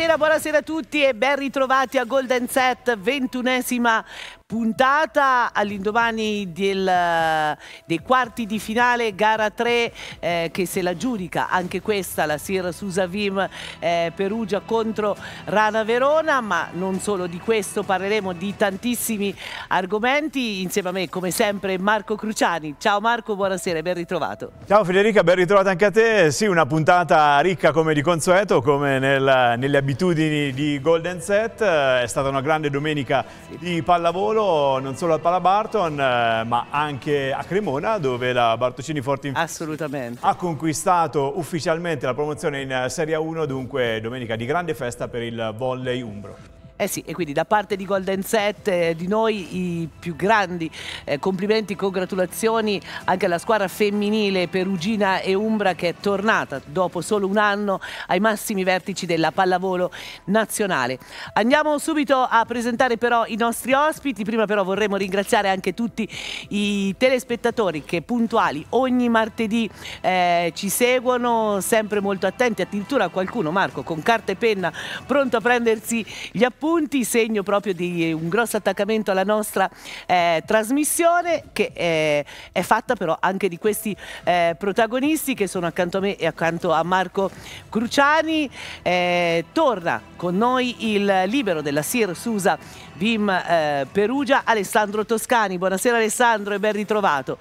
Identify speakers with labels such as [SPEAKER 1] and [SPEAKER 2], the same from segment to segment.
[SPEAKER 1] Buonasera, buonasera a tutti e ben ritrovati a Golden Set, ventunesima puntata all'indomani del, dei quarti di finale, gara 3 eh, che se la giudica anche questa la Siracusa Vim eh, Perugia contro Rana Verona, ma non solo di questo parleremo di tantissimi argomenti insieme a me come sempre Marco Cruciani. Ciao Marco, buonasera ben ritrovato.
[SPEAKER 2] Ciao Federica, ben ritrovata anche a te. Sì, una puntata ricca come di consueto, come nel, nelle abitudini di Golden Set, eh, è stata una grande domenica sì. di pallavolo solo, non solo al Palabarton, eh, ma anche a Cremona, dove la Bartocini Forti ha conquistato ufficialmente la promozione in Serie 1, dunque domenica di grande festa per il volley
[SPEAKER 1] umbro. Eh sì, e quindi da parte di Golden Set, eh, di noi i più grandi eh, complimenti, congratulazioni anche alla squadra femminile Perugina e Umbra che è tornata dopo solo un anno ai massimi vertici della pallavolo nazionale. Andiamo subito a presentare però i nostri ospiti, prima però vorremmo ringraziare anche tutti i telespettatori che puntuali ogni martedì eh, ci seguono, sempre molto attenti, addirittura qualcuno Marco con carta e penna pronto a prendersi gli appunti punti, segno proprio di un grosso attaccamento alla nostra eh, trasmissione che è, eh, è, fatta però anche di questi eh, protagonisti che sono accanto a me e accanto a Marco Cruciani. Eh, torna con noi il libero della Susa Vim eh, Perugia, Alessandro Toscani. Buonasera Alessandro e ben ritrovato.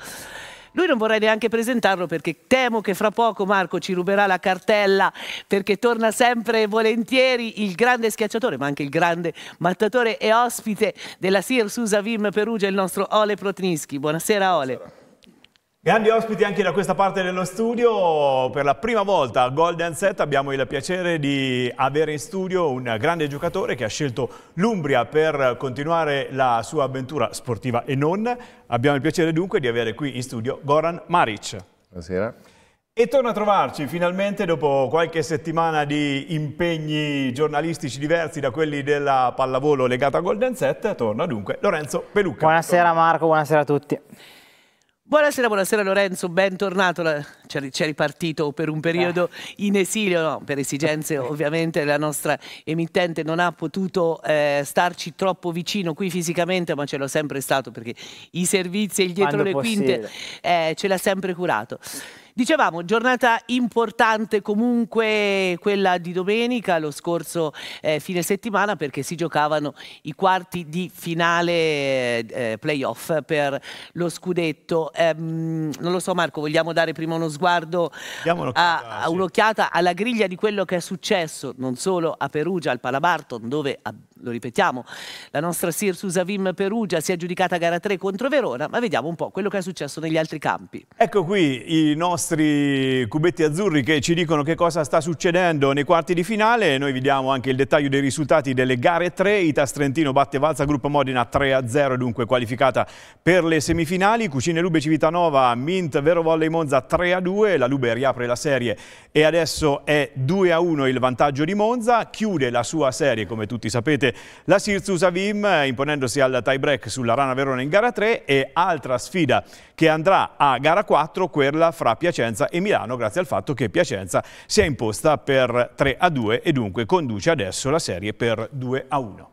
[SPEAKER 1] Lui non vorrei neanche presentarlo perché temo che fra poco Marco ci ruberà la cartella perché torna sempre volentieri il grande schiacciatore, ma anche il grande mattatore e ospite della Sir Susa Vim Perugia, il nostro Ole Protnischi. Buonasera Ole. Buonasera.
[SPEAKER 2] Grandi ospiti anche da questa parte dello studio, per la prima volta a Golden Set abbiamo il piacere di avere in studio un grande giocatore che ha scelto l'Umbria per continuare la sua avventura sportiva e non. Abbiamo il piacere dunque di avere qui in studio Goran Maric. Buonasera. E torna a trovarci finalmente dopo qualche settimana di impegni giornalistici diversi da quelli della pallavolo legata a Golden Set, torna dunque Lorenzo Pelucca. Buonasera
[SPEAKER 3] Marco, buonasera a tutti.
[SPEAKER 1] Buonasera, buonasera Lorenzo, bentornato. C'è ripartito per un periodo ah. in esilio, no, per esigenze ovviamente la nostra emittente non ha potuto eh, starci troppo vicino qui fisicamente, ma ce l'ho sempre stato perché i servizi e il dietro Quando le quinte eh, ce l'ha sempre curato. Dicevamo, giornata importante comunque quella di domenica, lo scorso eh, fine settimana, perché si giocavano i quarti di finale eh, eh playoff per lo scudetto. Ehm, non lo so Marco, vogliamo dare prima uno sguardo, un'occhiata sì. alla griglia di quello che è successo non solo a Perugia, al Palabarton, dove abbiamo lo ripetiamo, la nostra Sirsus Avim Perugia si è giudicata gara 3 contro Verona, ma vediamo un po' quello che è successo negli altri campi.
[SPEAKER 2] Ecco qui i nostri cubetti azzurri che ci dicono che cosa sta succedendo nei quarti di finale, noi vi diamo anche il dettaglio dei risultati delle gare 3, Itas Trentino batte Valza Gruppo Modena 3-0, dunque qualificata per le semifinali, Cucine Lube Civitanova, Mint Vero Volley Monza 3-2, la Lube riapre la serie e adesso è 2-1 il vantaggio di Monza, chiude la sua serie come tutti sapete Invece la Sirzus Avim imponendosi al tie break sulla Rana Verona in gara 3 e altra sfida che andrà a gara 4, quella fra Piacenza e Milano grazie al fatto che Piacenza si è imposta per 3 a 2 e dunque conduce adesso la serie per 2 a 1.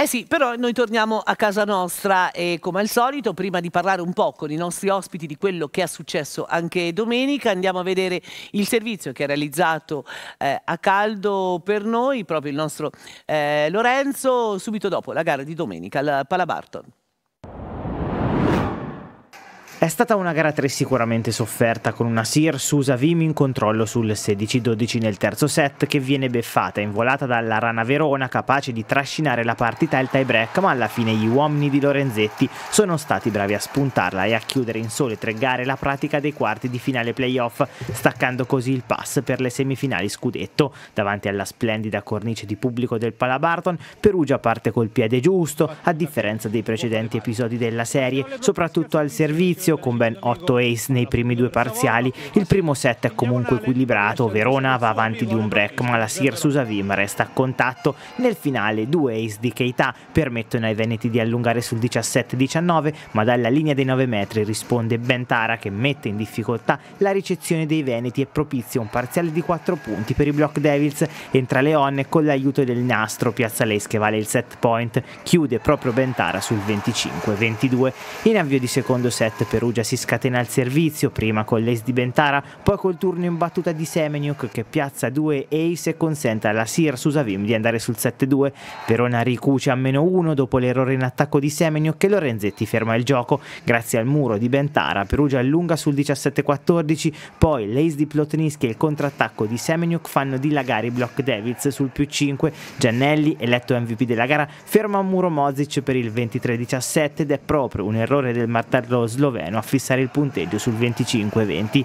[SPEAKER 1] Eh sì, però noi torniamo a casa nostra e come al solito, prima di parlare un po' con i nostri ospiti di quello che è successo anche domenica, andiamo a vedere il servizio che ha realizzato eh, a caldo per noi, proprio il nostro eh, Lorenzo, subito dopo la gara di domenica al Palabarton.
[SPEAKER 3] È stata una gara 3 sicuramente sofferta, con una Sir Susa Vimi in controllo sul 16-12 nel terzo set che viene beffata involata dalla Rana Verona capace di trascinare la partita il tie break, ma alla fine gli uomini di Lorenzetti sono stati bravi a spuntarla e a chiudere in sole tre gare la pratica dei quarti di finale playoff, staccando così il pass per le semifinali scudetto. Davanti alla splendida cornice di pubblico del Palabarton, Perugia parte col piede giusto, a differenza dei precedenti episodi della serie, soprattutto al servizio inizio con ben 8 ace nei primi due parziali, il primo set è comunque equilibrato, Verona va avanti di un break ma la Sir Susavim resta a contatto, nel finale due ace di Keita permettono ai veneti di allungare sul 17-19 ma dalla linea dei 9 metri risponde Bentara che mette in difficoltà la ricezione dei veneti e propizia un parziale di 4 punti per i Block Devils, entra Leonne con l'aiuto del nastro Piazzales che vale il set point, chiude proprio Bentara sul 25-22 in avvio di secondo set per Perugia si scatena al servizio, prima con l'ace di Bentara, poi col turno in battuta di Semenyuk che piazza due ace e consente alla Sir Susavim di andare sul 7-2. Perona ricuce a meno 1 dopo l'errore in attacco di Semenyuk e Lorenzetti ferma il gioco. Grazie al muro di Bentara, Perugia allunga sul 17-14, poi l'ace di Plotnitsky e il contrattacco di Semenyuk fanno dilagare i block Davids sul più 5. Giannelli, eletto MVP della gara, ferma a muro Mozic per il 23-17 ed è proprio un errore del martello sloveno meno a fissare il punteggio sul 25-20.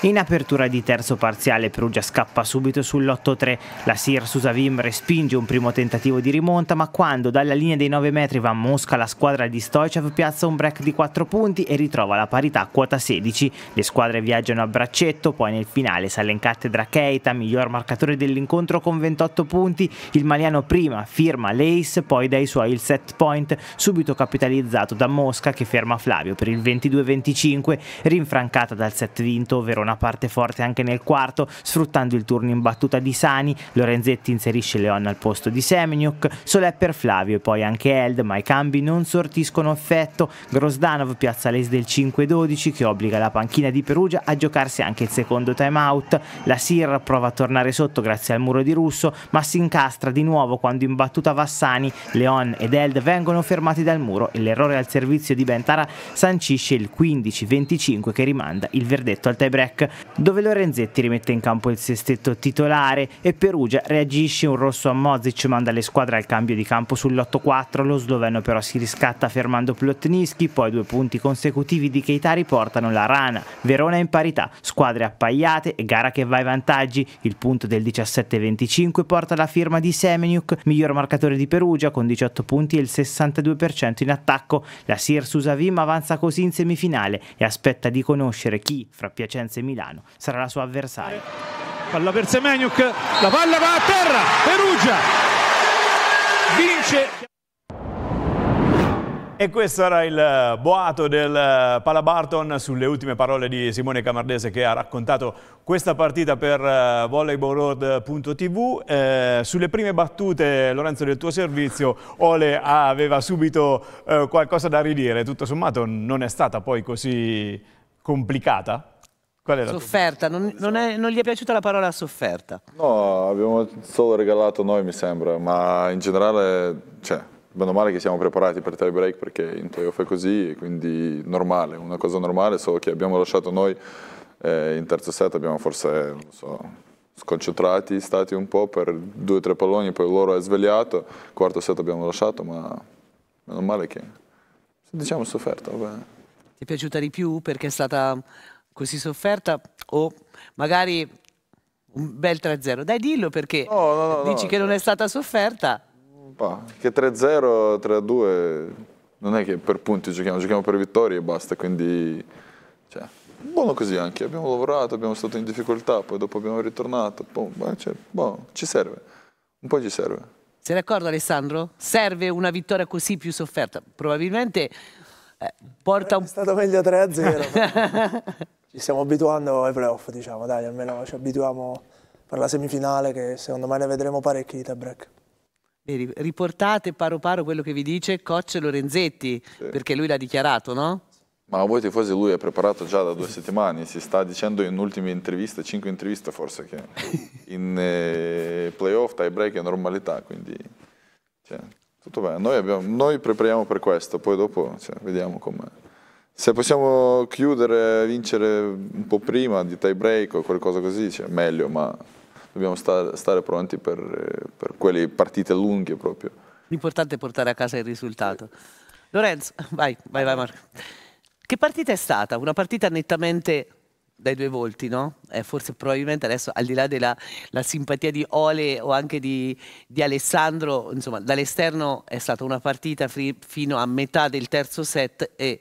[SPEAKER 3] In apertura di terzo parziale Perugia scappa subito sull'8-3, la Sirsusa Vim respinge un primo tentativo di rimonta ma quando dalla linea dei 9 metri va a Mosca la squadra di Stoicev piazza un break di 4 punti e ritrova la parità a quota 16, le squadre viaggiano a braccetto, poi nel finale sale in cattedra Keita, miglior marcatore dell'incontro con 28 punti, il maliano prima firma l'Ace, poi dai suoi il set point, subito capitalizzato da Mosca che ferma Flavio per il 22-25, rinfrancata dal set vinto ovvero una parte forte anche nel quarto, sfruttando il turno in battuta di Sani, Lorenzetti inserisce Leon al posto di Semeniuk, Solè per Flavio e poi anche Eld, ma i cambi non sortiscono effetto, Grosdanov piazza l'es del 5-12 che obbliga la panchina di Perugia a giocarsi anche il secondo time out, la Sir prova a tornare sotto grazie al muro di Russo, ma si incastra di nuovo quando in battuta Vassani, Leon ed Eld vengono fermati dal muro e l'errore al servizio di Bentara sancisce il 15-25 che rimanda il verdetto al tie break. Black, dove Lorenzetti rimette in campo il sestetto titolare e Perugia reagisce un rosso a Mozic manda le squadre al cambio di campo sull'8-4, lo sloveno però si riscatta fermando Plotnischi, poi due punti consecutivi di Keita riportano la rana, Verona in parità, squadre appaiate e gara che va ai vantaggi, il punto del 17-25 porta la firma di Semenyuk, miglior marcatore di Perugia con 18 punti e il 62% in attacco, la Sirsus Avim avanza così in semifinale e aspetta di conoscere chi, fra Piacenza e Milano sarà la sua avversaria.
[SPEAKER 2] Palla per Semenyuk, la palla va a terra, Perugia vince. E questo era il eh, boato del eh, Palabarton sulle ultime parole di Simone Camardese che ha raccontato questa partita per eh, volleyballroad.tv. Eh, sulle prime battute, Lorenzo, del tuo servizio, Ole aveva subito eh, qualcosa da ridire. Tutto sommato non è stata poi così complicata? Qual è la
[SPEAKER 1] sofferta, non, non, è, non, gli è piaciuta la parola sofferta?
[SPEAKER 4] No, abbiamo solo regalato noi mi sembra, ma in generale, cioè, meno male che siamo preparati per tie break perché in playoff è così, quindi normale, una cosa normale, solo che abbiamo lasciato noi eh, in terzo set, abbiamo forse, non so, sconcentrati, stati un po' per due o tre palloni, poi loro è svegliato, quarto set abbiamo lasciato, ma meno male che,
[SPEAKER 1] diciamo, sofferta, vabbè. Ti è piaciuta di più perché è stata così sofferta o magari un bel 3-0. Dai, dillo perché
[SPEAKER 5] no, no, no, dici che
[SPEAKER 1] non è stata sofferta.
[SPEAKER 4] Bah, che 3-0, 3-2 non è che per punti giochiamo, giochiamo per vittorie e basta, quindi cioè, buono così anche, abbiamo lavorato, abbiamo stato in difficoltà, poi dopo abbiamo ritornato, boh, cioè, boh, ci serve, un po' ci serve.
[SPEAKER 1] Sei d'accordo Alessandro? Serve una vittoria così più sofferta? Probabilmente eh, porta un... È stato meglio
[SPEAKER 5] 3-0. ci stiamo abituando ai playoff, diciamo, dai, almeno ci abituiamo per la semifinale che secondo me ne vedremo parecchi di break.
[SPEAKER 1] Riportate paro paro quello che vi dice coach Lorenzetti, sì. perché lui l'ha dichiarato, no?
[SPEAKER 4] Ma a voi tifosi lui è preparato già da due settimane, si sta dicendo in ultime interviste, cinque interviste forse, che in eh, playoff, tie break è normalità, quindi cioè, tutto bene. Noi, abbiamo, noi prepariamo per questo, poi dopo cioè, vediamo com'è. Se possiamo chiudere, vincere un po' prima di tie break o qualcosa così, cioè meglio, ma dobbiamo stare, stare pronti per, per, quelle partite lunghe proprio.
[SPEAKER 1] L'importante è portare a casa il risultato. Sì. Lorenzo, vai, vai, vai Marco. Che partita è stata? Una partita nettamente dai due volti, no? Eh, forse probabilmente adesso al di là della simpatia di Ole o anche di, di Alessandro, insomma dall'esterno è stata una partita fino a metà del terzo set e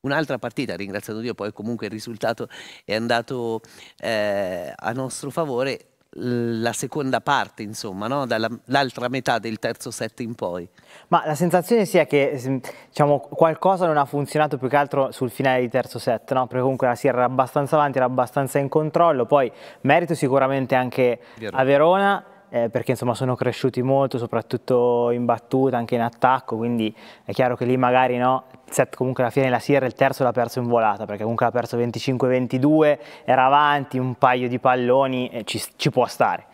[SPEAKER 1] un'altra partita, ringraziando Dio, poi comunque il risultato è andato eh, a nostro favore la seconda parte, insomma, no? dall'altra metà del terzo set in poi.
[SPEAKER 3] Ma la sensazione sia che diciamo, qualcosa non ha funzionato più che altro sul finale di terzo set, no? perché comunque la Sierra era abbastanza avanti, era abbastanza in controllo, poi merito sicuramente anche Verona. a Verona eh, perché insomma sono cresciuti molto, soprattutto in battuta, anche in attacco, quindi è chiaro che lì magari no, set comunque alla fine la Sierra il terzo l'ha perso in volata, perché comunque l'ha perso 25-22, era avanti, un paio di palloni, eh, ci, ci può stare.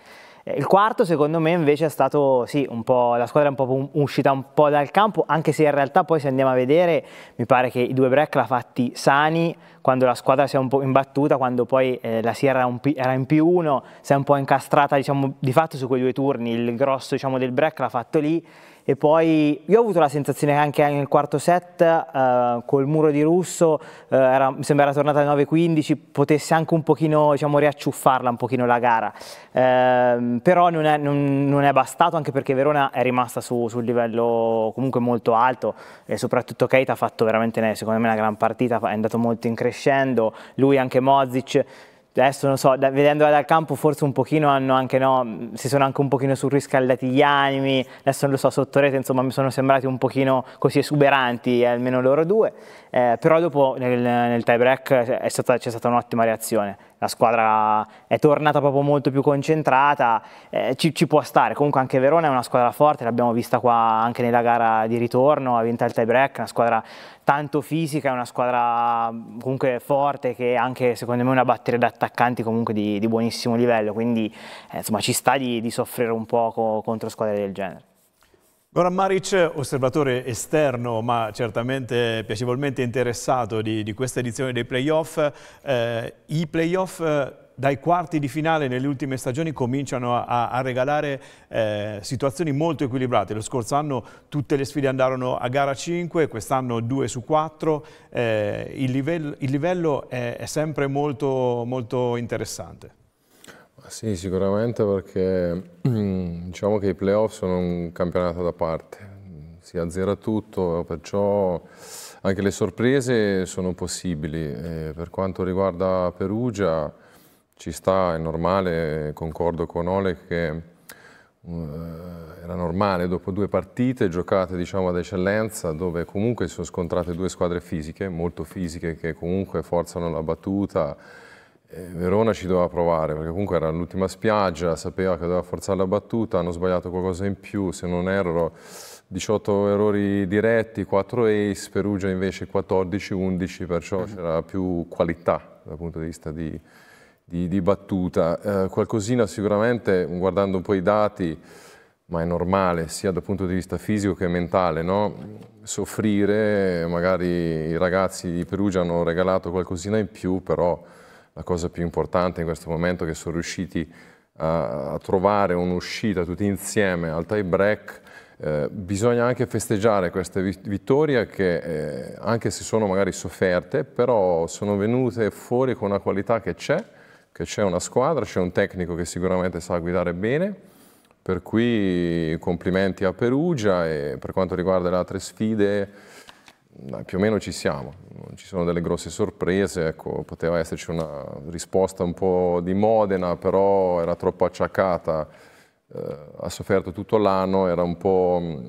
[SPEAKER 3] Eh, il quarto secondo me invece è stato sì, un po', la squadra è un po' uscita un po' dal campo, anche se in realtà poi se andiamo a vedere mi pare che i due break l'ha fatti Sani quando la squadra si è un po' imbattuta, quando poi eh, la Sierra era in più uno, si è un po' incastrata diciamo, di fatto su quei due turni, il grosso diciamo, del break l'ha fatto lì e poi io ho avuto la sensazione che anche nel quarto set, eh, col muro di Russo, eh, era, mi sembra era tornata alle 9.15 potesse anche un pochino diciamo, riacciuffarla un pochino la gara. Eh, però non è, non, non è, bastato, anche perché Verona è rimasta su, su un livello comunque molto alto e soprattutto Keita ha fatto veramente, secondo me, una gran partita, è andato molto in crescendo, lui anche Mozic adesso non so, da, vedendola dal campo forse un pochino hanno anche no, si sono anche un pochino surriscaldati gli animi, adesso non lo so, sotto rete insomma mi sono sembrati un pochino così esuberanti eh, almeno loro due, eh, però dopo nel, nel tie break eh, c'è stata, stata un'ottima reazione, la squadra è tornata proprio molto più concentrata, eh, ci, ci, può stare, comunque anche Verona è una squadra forte, l'abbiamo vista qua anche nella gara di ritorno, ha vinto il tie break, una squadra tanto fisica, è una squadra comunque forte che è anche secondo me una batteria di attaccanti comunque di, di buonissimo livello, quindi eh, insomma ci sta di, di soffrire un po' contro squadre del genere.
[SPEAKER 2] Goran Maric, osservatore esterno ma certamente piacevolmente interessato di, di questa edizione dei playoff, eh, i playoff eh, dai quarti di finale nelle ultime stagioni cominciano a, a regalare eh, situazioni molto equilibrate. Lo scorso anno tutte le sfide andarono a gara 5, quest'anno 2 su 4, eh, il, livello, il livello è, è, sempre molto, molto interessante.
[SPEAKER 6] Sì, sicuramente perché mm, diciamo che i playoff sono un campionato da parte, si azzera tutto, perciò anche le sorprese sono possibili. E per quanto riguarda Perugia, ci sta, è normale, concordo con Ole che mm, eh, era normale dopo due partite giocate diciamo ad eccellenza dove comunque si sono scontrate due squadre fisiche molto fisiche che comunque forzano la battuta eh, Verona ci doveva provare perché comunque era l'ultima spiaggia, sapeva che doveva forzare la battuta, hanno sbagliato qualcosa in più, se non erro 18 errori diretti, 4 ace, Perugia invece 14-11, perciò mm. c'era più qualità dal punto di vista di, di, di battuta. Eh, qualcosina sicuramente, guardando un po' i dati, ma è normale sia dal punto di vista fisico che mentale, no? soffrire, magari i ragazzi di Perugia hanno regalato qualcosina in più, però la cosa più importante in questo momento è che sono riusciti a, a trovare un'uscita tutti insieme al tie break. Eh, bisogna anche festeggiare queste vittorie che eh, anche se sono magari sofferte, però sono venute fuori con una qualità che c'è, che c'è una squadra, c'è un tecnico che sicuramente sa guidare bene, per cui complimenti a Perugia e per quanto riguarda le altre sfide più o meno ci siamo, non ci sono delle grosse sorprese, ecco, poteva esserci una risposta un po' di Modena, però era troppo acciacata, eh, ha sofferto tutto l'anno, era un po' mm,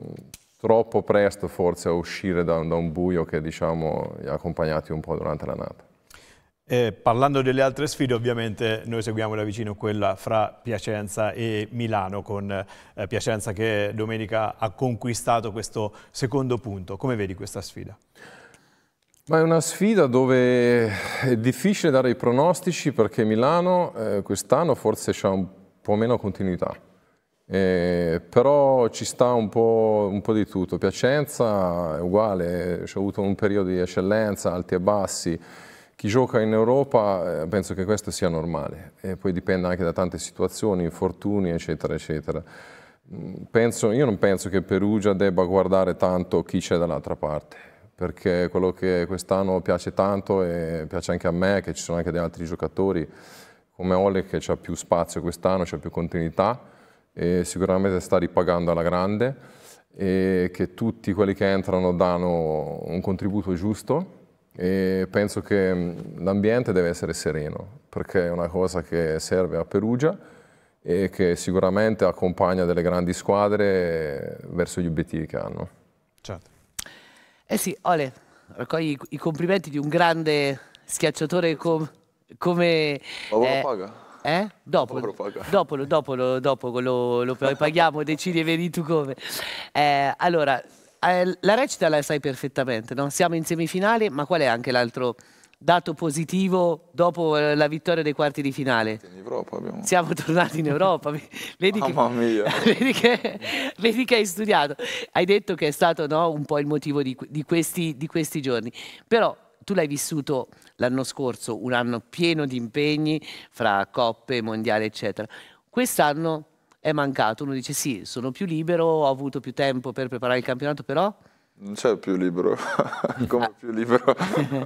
[SPEAKER 6] troppo presto forse a uscire da, da un buio che diciamo, li ha accompagnati un po' durante la Nata.
[SPEAKER 2] E parlando delle altre sfide, ovviamente noi seguiamo da vicino quella fra Piacenza e Milano, con eh, Piacenza che domenica ha conquistato questo secondo punto. Come vedi questa sfida?
[SPEAKER 6] Ma è una sfida dove è difficile dare i pronostici perché Milano eh, quest'anno forse ha un po' meno continuità, eh, però ci sta un po', un po', di tutto. Piacenza è uguale, ha avuto un periodo di eccellenza, alti e bassi, chi gioca in Europa eh, penso che questo sia normale e poi dipende anche da tante situazioni, infortuni eccetera eccetera. Mm, penso, io non penso che Perugia debba guardare tanto chi c'è dall'altra parte perché quello che quest'anno piace tanto e piace anche a me che ci sono anche degli altri giocatori come Ole che ha più spazio quest'anno, c'è più continuità e sicuramente sta ripagando alla grande e che tutti quelli che entrano danno un contributo giusto e penso che mm, l'ambiente deve essere sereno, perché è una cosa che serve a Perugia e che sicuramente accompagna delle grandi squadre verso gli obiettivi che hanno. Certo.
[SPEAKER 1] Eh sì, Ole, raccogli i complimenti di un grande schiacciatore com come... Lavoro eh, paga. Eh? Dopo, dopo, dopo, dopo lo, lo, paghiamo, decidi e vedi tu come. Eh, allora, eh, la recita la sai perfettamente, no? siamo in semifinale, ma qual è anche l'altro dato positivo dopo eh, la vittoria dei quarti di finale? Abbiamo... Siamo tornati in Europa, vedi, che, vedi, che, vedi, che, hai studiato, hai detto che è stato no, un po' il motivo di, di, questi, di questi giorni, però tu l'hai vissuto l'anno scorso, un anno pieno di impegni fra coppe, mondiali eccetera, quest'anno è mancato. Uno dice sì, sono più libero, ho avuto più tempo per preparare il campionato, però...
[SPEAKER 4] Non c'è più libero, come ah. più libero.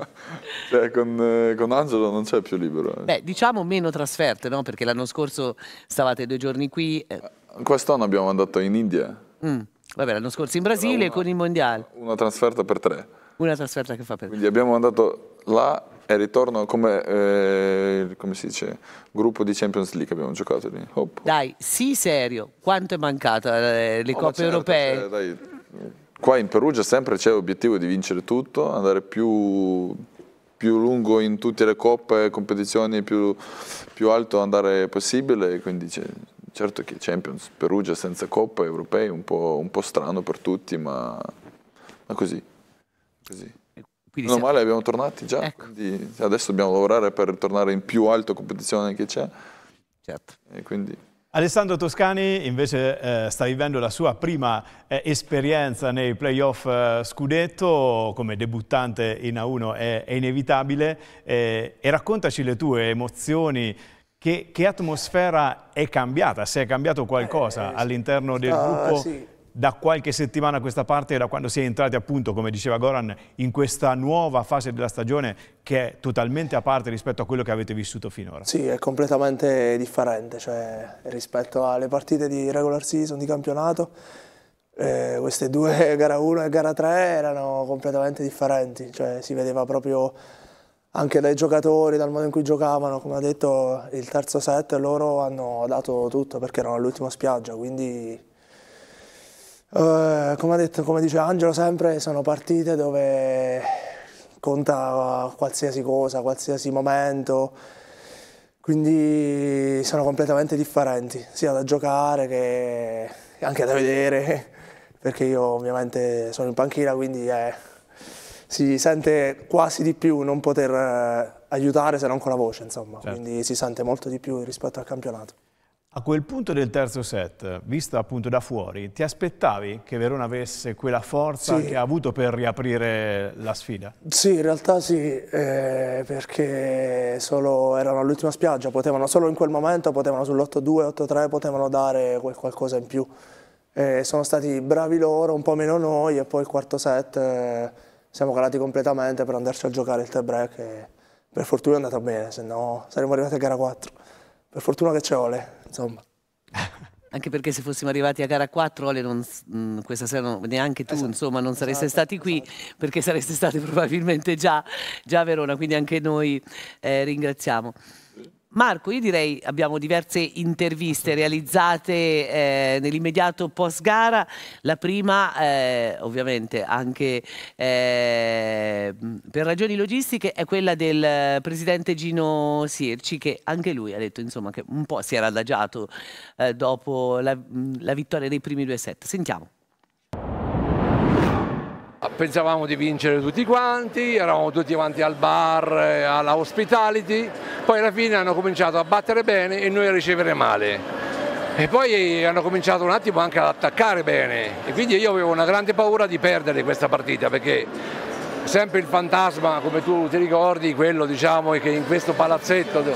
[SPEAKER 4] cioè, con, con, Angelo non c'è più libero.
[SPEAKER 1] Beh, diciamo meno trasferte, no? Perché l'anno scorso stavate due giorni qui. Eh.
[SPEAKER 4] Eh, quest'anno abbiamo andato in India.
[SPEAKER 1] Mm. Vabbè, l'anno scorso in Brasile una, con il Mondiale.
[SPEAKER 4] Una trasferta per tre.
[SPEAKER 1] Una trasferta che fa per tre.
[SPEAKER 4] Quindi abbiamo andato là e ritorno come, eh, come si dice, gruppo di Champions League abbiamo giocato lì. Hop,
[SPEAKER 1] hop. Dai, sì serio, quanto è mancata eh, le oh, coppe certo, europee?
[SPEAKER 4] Cioè, dai, qua in Perugia sempre c'è l'obiettivo di vincere tutto, andare più, più lungo in tutte le coppe, competizioni, più, più alto andare possibile, quindi certo che Champions Perugia senza coppa europee è un po', un po' strano per tutti, ma, ma così. così. Quindi Meno se... male abbiamo tornati già, ecco. quindi adesso dobbiamo lavorare per tornare in più alta competizione che c'è. Certo. Quindi...
[SPEAKER 2] Alessandro Toscani invece eh, sta vivendo la sua prima eh, esperienza nei playoff eh, scudetto come debuttante in A1 è, è inevitabile eh, e raccontaci le tue emozioni, che, che, atmosfera è cambiata, se è cambiato qualcosa eh, all'interno del ah, gruppo sì da qualche settimana a questa parte, da quando si è entrati appunto, come diceva Goran, in questa nuova fase della stagione che è totalmente a parte rispetto a quello che avete vissuto finora?
[SPEAKER 5] Sì, è completamente differente cioè, rispetto alle partite di regular season, di campionato. Eh, queste due, gara 1 e gara 3, erano completamente differenti, cioè, si vedeva proprio anche dai giocatori, dal modo in cui giocavano, come ha detto il terzo set, loro hanno dato tutto perché erano all'ultima spiaggia, quindi eh, come, ha detto, come, dice Angelo sempre, sono partite dove conta qualsiasi cosa, qualsiasi momento, quindi sono completamente differenti, sia da giocare che anche da vedere, perché io ovviamente sono in panchina, quindi eh, si sente quasi di più non poter eh, aiutare se non con la voce, insomma, certo. quindi si sente molto di più rispetto al campionato.
[SPEAKER 2] A quel punto del terzo set, visto appunto da fuori, ti aspettavi che Verona avesse quella forza sì. che ha avuto per riaprire la sfida?
[SPEAKER 5] Sì, in realtà sì, eh, perché solo erano all'ultima spiaggia, potevano solo in quel momento, potevano sull'8-2, 8-3, potevano dare qualcosa in più. Eh, sono stati bravi loro, un po' meno noi e poi il quarto set eh, siamo calati completamente per andarci a giocare il tie break per fortuna è andata bene, se no saremmo arrivati a gara 4. Per fortuna che c'è Ole, insomma.
[SPEAKER 1] Anche perché se fossimo arrivati a gara 4, Ale, non, mh, mm, questa sera non, neanche tu, esatto, insomma, non sareste esatto, stati qui esatto. perché sareste stati probabilmente già, già, a Verona, quindi anche noi eh, ringraziamo. Marco, io direi abbiamo diverse interviste realizzate eh, nell'immediato post gara, la prima eh, ovviamente anche eh, per ragioni logistiche è quella del presidente Gino Sirci che anche lui ha detto insomma, che un po' si era adagiato eh, dopo la, la vittoria dei primi due set. Sentiamo
[SPEAKER 7] pensavamo di vincere tutti quanti, eravamo tutti quanti al bar, eh, alla hospitality, poi alla fine hanno cominciato a battere bene e noi a ricevere male. E poi hanno cominciato un attimo anche ad attaccare bene e quindi io avevo una grande paura di perdere questa partita perché sempre il fantasma, come tu ti ricordi, quello diciamo che in questo palazzetto di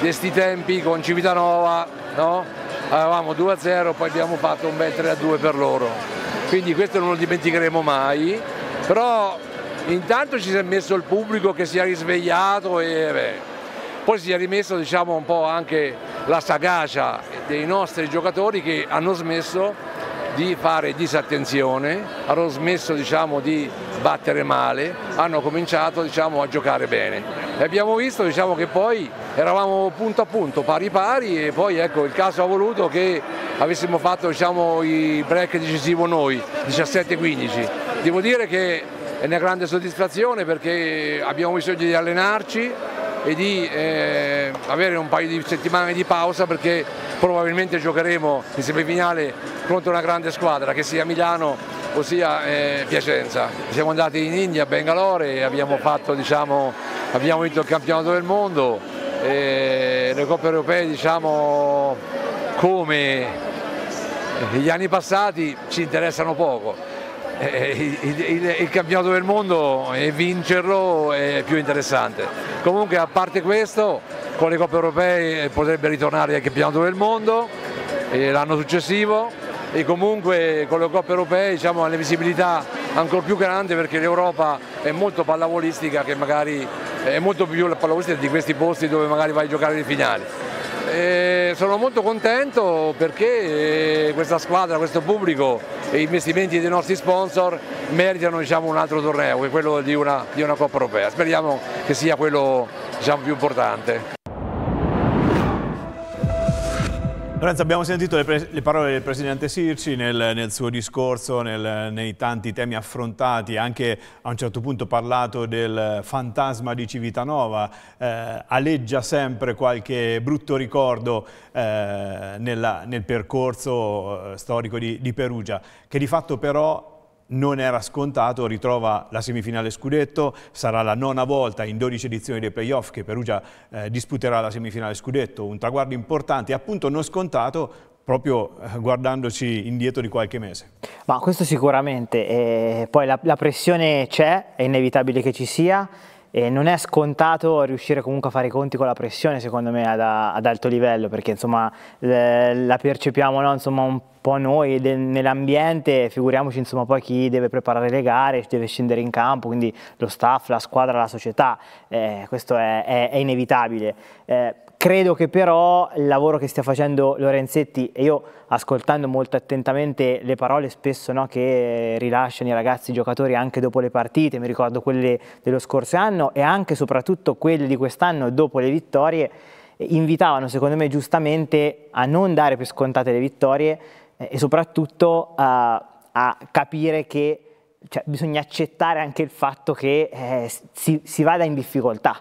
[SPEAKER 7] questi tempi con Civitanova no? Avevamo 2-0, poi abbiamo fatto un bel 3-2 per loro. Quindi questo non lo dimenticheremo mai, però intanto ci si è messo il pubblico che si è risvegliato e beh, poi si è rimesso diciamo, un po' anche la sagacia dei nostri giocatori che hanno smesso di fare disattenzione, hanno smesso diciamo, di battere male, hanno cominciato diciamo, a giocare bene. E abbiamo visto diciamo, che poi eravamo punto a punto, pari pari e poi ecco, il caso ha voluto che avessimo fatto il diciamo, break decisivo noi, 17-15. Devo dire che è una grande soddisfazione perché abbiamo bisogno di allenarci, e di eh, avere un paio di settimane di pausa perché probabilmente giocheremo in semifinale contro una grande squadra che sia Milano o sia eh, Piacenza. Siamo andati in India, a Bangalore, abbiamo, fatto, diciamo, abbiamo vinto il campionato del mondo, e le coppe europee diciamo come gli anni passati ci interessano poco. Eh, eh, il, il, il, campionato del mondo e eh, vincerlo è più interessante. Comunque a parte questo, con le coppe europee potrebbe ritornare al campionato del mondo l'anno successivo e comunque con le coppe europee diciamo, ha una visibilità ancora più grande perché l'Europa è molto pallavolistica che magari è molto più la pallavolistica di questi posti dove magari vai a giocare le finali. E eh, sono molto contento perché eh, questa squadra, questo pubblico e gli investimenti dei nostri sponsor meritano diciamo, un altro torneo, che è quello di una, di una Coppa Europea. Speriamo che sia quello diciamo, più importante. Lorenzo, abbiamo sentito le, pre- le, parole
[SPEAKER 2] del Presidente Sirci nel, nel suo discorso, nel, nei tanti temi affrontati, anche a un certo punto parlato del fantasma di Civitanova, eh, aleggia sempre qualche brutto ricordo eh, nella, nel percorso eh, storico di, di Perugia, che di fatto però non era scontato, ritrova la semifinale scudetto, sarà la nona volta in 12 edizioni dei playoff che Perugia eh, disputerà la semifinale scudetto, un traguardo importante appunto non scontato proprio eh, guardandoci indietro di qualche
[SPEAKER 3] mese. Ma questo sicuramente, eh, poi la, la pressione c'è, è inevitabile che ci sia, e non è scontato riuscire comunque a fare i conti con la pressione, secondo me, ad, ad alto livello, perché insomma la percepiamo no? insomma, un po' noi nell'ambiente, figuriamoci insomma, poi chi deve preparare le gare, deve scendere in campo, quindi lo staff, la squadra, la società, eh, questo è, è, è inevitabile. Eh, Credo che però il lavoro che stia facendo Lorenzetti, e io ascoltando molto attentamente le parole spesso no, che rilasciano i ragazzi i giocatori anche dopo le partite, mi ricordo quelle dello scorso anno e anche e soprattutto quelle di quest'anno dopo le vittorie, invitavano secondo me giustamente a non dare per scontate le vittorie eh, e soprattutto a, a capire che cioè, bisogna accettare anche il fatto che eh, si, si vada in difficoltà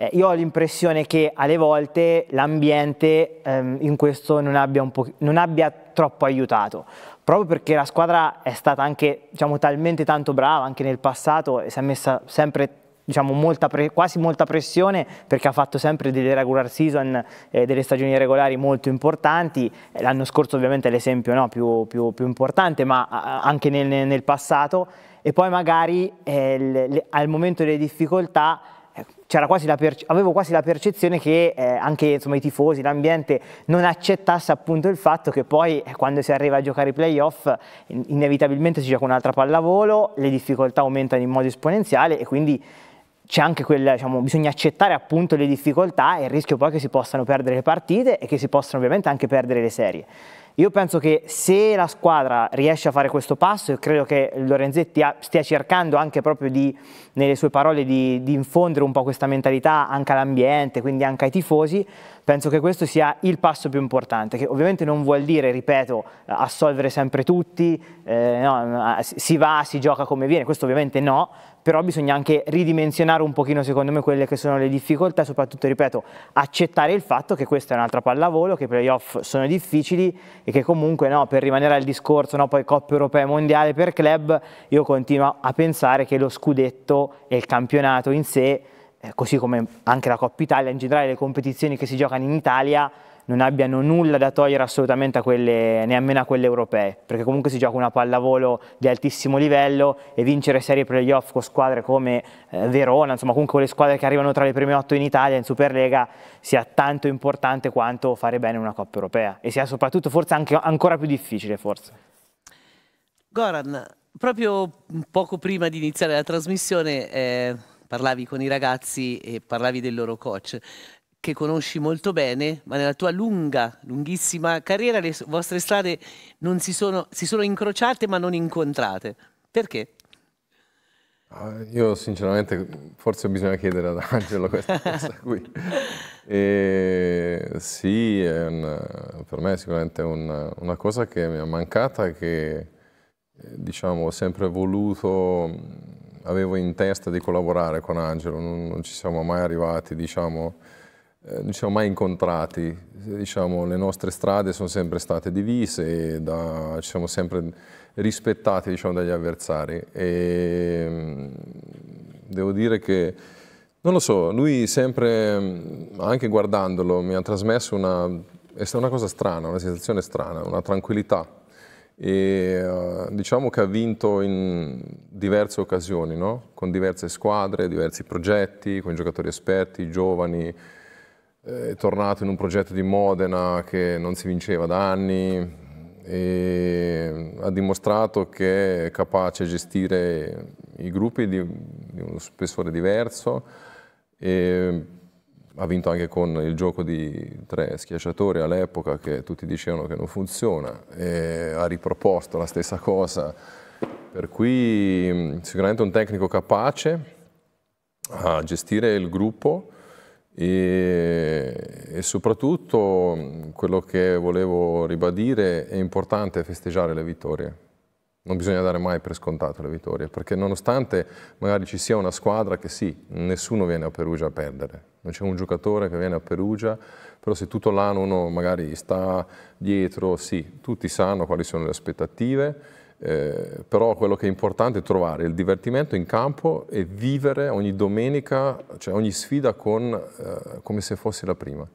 [SPEAKER 3] eh, io ho l'impressione che alle volte l'ambiente ehm, in questo non abbia, non abbia troppo aiutato, proprio perché la squadra è stata anche diciamo, talmente tanto brava anche nel passato e si è messa sempre diciamo, molta quasi molta pressione perché ha fatto sempre delle regular season, eh, delle stagioni regolari molto importanti, eh, l'anno scorso ovviamente è l'esempio no, più, più, più, importante ma anche nel, nel passato e poi magari eh, le, le, al momento delle difficoltà quasi perce- avevo quasi la percezione che eh, anche insomma, i tifosi, l'ambiente non accettasse appunto il fatto che poi eh, quando si arriva a giocare i playoff inevitabilmente si gioca un'altra pallavolo, le difficoltà aumentano in modo esponenziale e quindi c'è anche quel, diciamo, bisogna accettare appunto le difficoltà e il rischio poi che si possano perdere le partite e che si possano ovviamente anche perdere le serie. Io penso che se la squadra riesce a fare questo passo, e credo che Lorenzetti stia cercando anche proprio di, nelle sue parole, di, di infondere un po' questa mentalità anche all'ambiente, quindi anche ai tifosi, penso che questo sia il passo più importante, che ovviamente non vuol dire, ripeto, assolvere sempre tutti, eh, no, si va, si gioca come viene, questo ovviamente no, però bisogna anche ridimensionare un pochino secondo me quelle che sono le difficoltà, soprattutto, ripeto, accettare il fatto che questa è un'altra pallavolo, che i playoff sono difficili e che comunque no, per rimanere al discorso no, poi Coppa Europea e Mondiale per club, io continuo a pensare che lo scudetto e il campionato in sé, eh, così come anche la Coppa Italia, in generale le competizioni che si giocano in Italia, non abbiano nulla da togliere assolutamente a quelle, nemmeno a quelle europee, perché comunque si gioca una pallavolo di altissimo livello e vincere serie playoff con squadre come eh, Verona, insomma comunque con le squadre che arrivano tra le prime otto in Italia, in Superlega, sia tanto importante quanto fare bene una Coppa Europea e sia soprattutto forse anche, ancora più difficile forse.
[SPEAKER 1] Goran, proprio poco prima di iniziare la trasmissione... Eh parlavi con i ragazzi e parlavi del loro coach che conosci molto bene, ma nella tua lunga, lunghissima carriera le vostre strade si sono, si sono incrociate ma non incontrate. Perché?
[SPEAKER 6] Ah, io sinceramente forse bisogna chiedere ad Angelo questa cosa qui. E sì, un, per me è sicuramente un, una cosa che mi è mancata, che eh, diciamo ho sempre voluto, avevo in testa di collaborare con Angelo, non, non ci siamo mai arrivati, diciamo, eh, diciamo, mai incontrati. Diciamo, le nostre strade sono sempre state divise e da, diciamo, sempre rispettati diciamo, dagli avversari. E, mm, devo dire che, non lo so, lui sempre, mm, anche guardandolo, mi ha trasmesso una, una cosa strana, una sensazione strana, una tranquillità. E, eh, diciamo che ha vinto in diverse occasioni, no? con diverse squadre, diversi progetti, con giocatori esperti, giovani, è tornato in un progetto di Modena che non si vinceva da anni e ha dimostrato che è capace di gestire i gruppi di, di uno spessore diverso e ha vinto anche con il gioco di tre schiacciatori all'epoca che tutti dicevano che non funziona e ha riproposto la stessa cosa per cui sicuramente un tecnico capace a gestire il gruppo e, e, soprattutto quello che volevo ribadire è importante festeggiare le vittorie. Non bisogna dare mai per scontate le vittorie, perché nonostante magari ci sia una squadra che sì, nessuno viene a Perugia a perdere, non c'è un giocatore che viene a Perugia, però se tutto l'anno uno magari sta dietro, sì, tutti sanno quali sono le aspettative, eh, però quello che è importante è trovare il divertimento in campo e vivere ogni domenica, cioè ogni sfida con, eh, come se fosse la prima.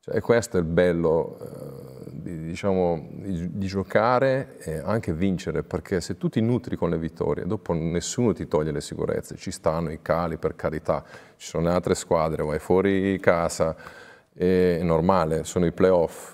[SPEAKER 6] Cioè, e questo è il bello eh, di, diciamo, di, di, giocare e anche vincere, perché se tu ti nutri con le vittorie, dopo nessuno ti toglie le sicurezze, ci stanno i cali per carità, ci sono altre squadre, vai fuori casa, è normale, sono i playoff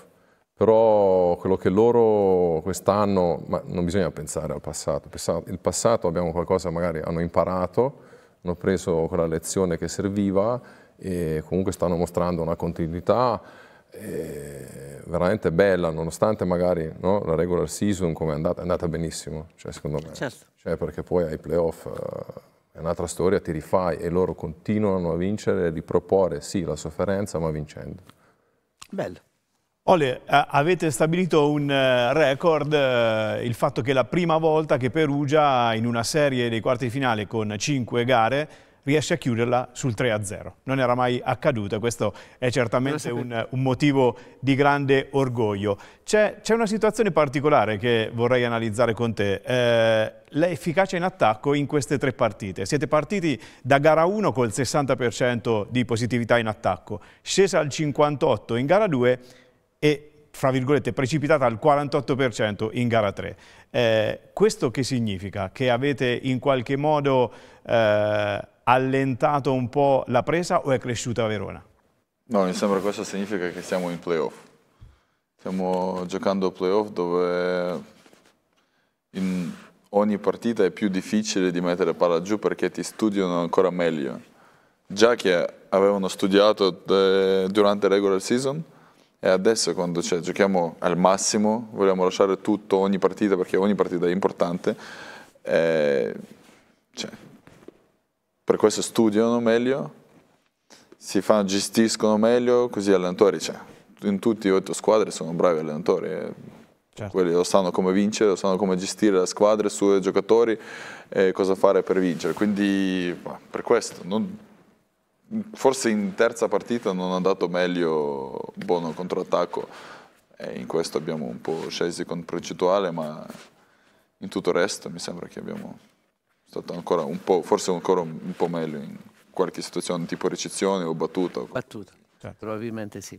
[SPEAKER 6] però quello che loro quest'anno, ma non bisogna pensare al passato, il passato abbiamo qualcosa magari hanno imparato, hanno preso quella lezione che serviva e comunque stanno mostrando una continuità
[SPEAKER 8] eh,
[SPEAKER 6] veramente bella, nonostante magari no, la regular season come è andata, è andata benissimo, cioè secondo me, certo. cioè, perché poi ai playoff eh, è un'altra storia, ti rifai e loro continuano a vincere e riproporre sì la sofferenza ma vincendo.
[SPEAKER 5] Bello.
[SPEAKER 2] Ole, eh, avete stabilito un eh, record, eh, il fatto che è la prima volta che Perugia in una serie dei quarti di finale con cinque gare riesce a chiuderla sul 3-0. Non era mai accaduto e questo è certamente un, un, motivo di grande orgoglio. C'è, una situazione particolare che vorrei analizzare con te, eh, l'efficacia in attacco in queste tre partite. Siete partiti da gara 1 col 60% di positività in attacco, scesa al 58% in gara 2 e, fra virgolette, precipitata al 48% in gara 3. Eh, questo che significa? Che avete in qualche modo eh, allentato un po' la presa o è cresciuta Verona?
[SPEAKER 4] No, mi sembra che questo significa che siamo in playoff. Stiamo giocando playoff dove in ogni partita è più difficile di mettere palla giù perché ti studiano ancora meglio. Già che avevano studiato eh, durante la regular season, e adesso quando cioè, giochiamo al massimo, vogliamo lasciare tutto, ogni partita, perché ogni partita è importante, eh, cioè, per questo studiano meglio, si fanno, gestiscono meglio, così allenatori, cioè, in tutte le otto squadre sono bravi allenatori. Eh. Certo. Quelli lo sanno come vincere, lo sanno come gestire la squadra, i suoi giocatori e cosa fare per vincere. Quindi per questo non, forse in terza partita non è andato meglio Bono contrattacco e in questo abbiamo un po' scesi con percentuale ma in tutto il resto mi sembra che abbiamo stato ancora un po', forse ancora un po' meglio in qualche situazione tipo recezione o battuta.
[SPEAKER 1] Battuta, certo. probabilmente sì.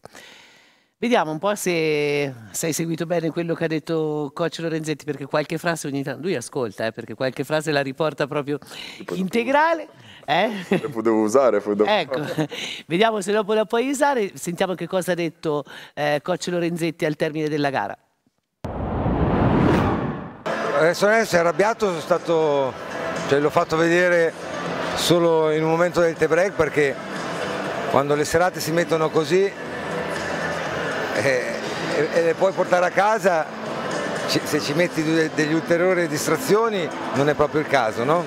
[SPEAKER 1] Vediamo un po' se, sei seguito bene quello che ha detto coach Lorenzetti, perché qualche frase ogni tanto, lui ascolta, eh, perché qualche frase la riporta proprio integrale. Eh? Le
[SPEAKER 4] eh, potevo usare. Potevo... Ecco,
[SPEAKER 1] vediamo se dopo la puoi usare. Sentiamo che cosa ha detto eh, coach Lorenzetti al termine della gara.
[SPEAKER 8] Adesso eh, non eh, arrabbiato, sono stato, cioè, l'ho fatto vedere solo in un momento del te break perché quando le serate si mettono così eh, e, e le puoi portare a casa, se ci metti degli ulteriori distrazioni non è proprio il caso, no?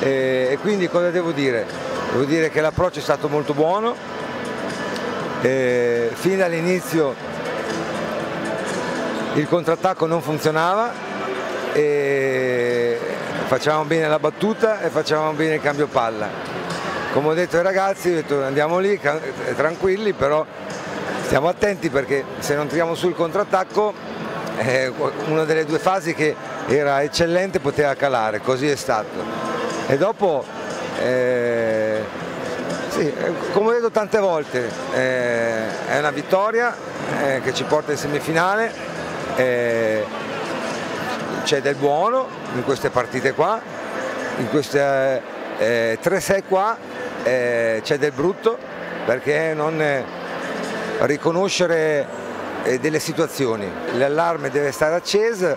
[SPEAKER 8] e, e quindi cosa devo dire? Devo dire che l'approccio è stato molto buono, e, fin dall'inizio il contrattacco non funzionava e facevamo bene la battuta e facevamo bene il cambio palla. Come ho detto ai ragazzi, detto, andiamo lì eh, tranquilli, però stiamo attenti perché se non tiriamo sul contrattacco eh, una delle due fasi che era eccellente poteva calare, così è stato e dopo eh, sì, eh, come ho detto tante volte eh, è una vittoria eh, che ci porta in semifinale eh, c'è del buono in queste partite qua in queste 3-6 eh, qua c'è del brutto perché non riconoscere delle situazioni l'allarme deve stare acceso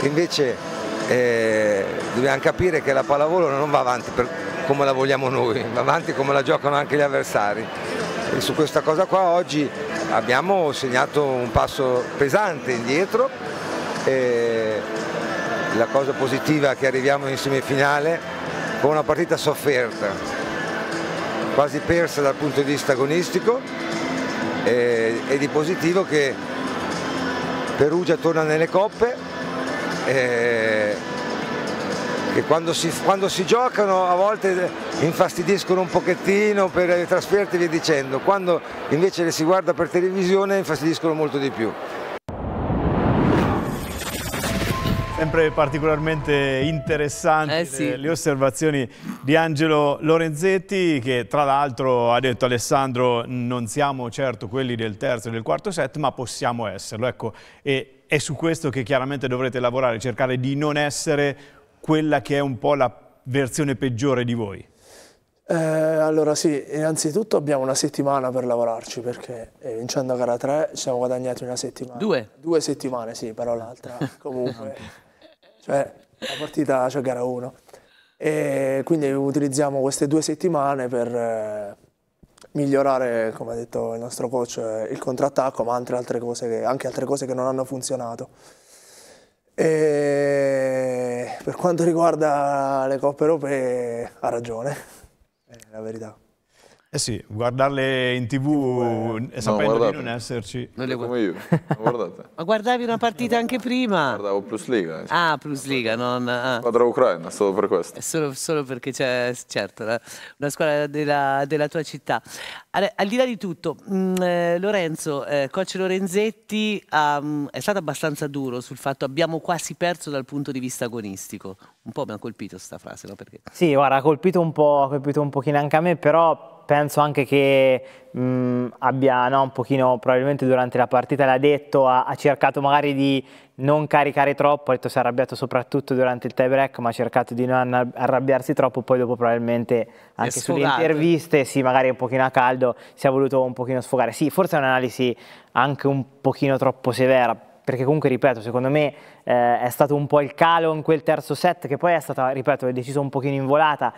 [SPEAKER 8] invece eh, dobbiamo capire che la pallavolo non va avanti per, come la vogliamo noi, va avanti come la giocano anche gli avversari. E su questa cosa qua oggi abbiamo segnato un passo pesante indietro. la cosa positiva è che arriviamo in semifinale con una partita sofferta, quasi persa dal punto di vista agonistico e di positivo che Perugia torna nelle coppe eh, che quando si, quando si, giocano a volte infastidiscono un pochettino per le trasferte e via dicendo, quando invece le si guarda per televisione infastidiscono molto di più.
[SPEAKER 2] Sempre particolarmente interessanti eh sì. le, le osservazioni di Angelo Lorenzetti che tra l'altro ha detto Alessandro non siamo certo quelli del terzo e del quarto set ma possiamo esserlo. Ecco, e è su questo che chiaramente dovrete lavorare, cercare di non essere quella che è un po' la versione peggiore di voi.
[SPEAKER 5] Eh, allora sì, innanzitutto abbiamo una settimana per lavorarci perché eh, vincendo gara 3 ci siamo guadagnati una settimana. Due? Due settimane, sì, però l'altra comunque. cioè, la partita c'è cioè gara 1. quindi utilizziamo queste due settimane per... Eh, migliorare, come ha detto il nostro coach, il contrattacco, ma anche altre cose che, altre cose che non hanno funzionato. E per quanto riguarda le coppe europee, ha ragione, è la verità.
[SPEAKER 2] Eh sì, guardarle in tv eh, eh. sapendo no, di non
[SPEAKER 1] esserci. Non le come io, guardate. Ma guardavi una partita anche prima? Guardavo Plus Liga. Cioè. Ah, Plus Liga, non... Ah.
[SPEAKER 4] ucraina, solo per questo.
[SPEAKER 1] Solo, solo perché c'è, certo, una squadra della, della tua città. Allora, al di là di tutto, mh, mm, eh, Lorenzo, eh, coach Lorenzetti um, è stato abbastanza duro sul fatto che abbiamo quasi perso dal punto di vista agonistico. Un po' mi ha colpito questa frase, no? Perché...
[SPEAKER 3] Sì, guarda, ha colpito un po', ha colpito un pochino anche a me, però penso anche che mh, abbia no, un pochino, probabilmente durante la partita l'ha detto, ha, ha, cercato magari di non caricare troppo, ha detto si è arrabbiato soprattutto durante il tie break, ma ha cercato di non arrabbiarsi troppo, poi dopo probabilmente anche sulle interviste, sì, magari un pochino a caldo, si è voluto un pochino sfogare. Sì, forse è un'analisi anche un pochino troppo severa, perché comunque ripeto secondo me eh, è stato un po' il calo in quel terzo set che poi è stata ripeto è deciso un pochino in volata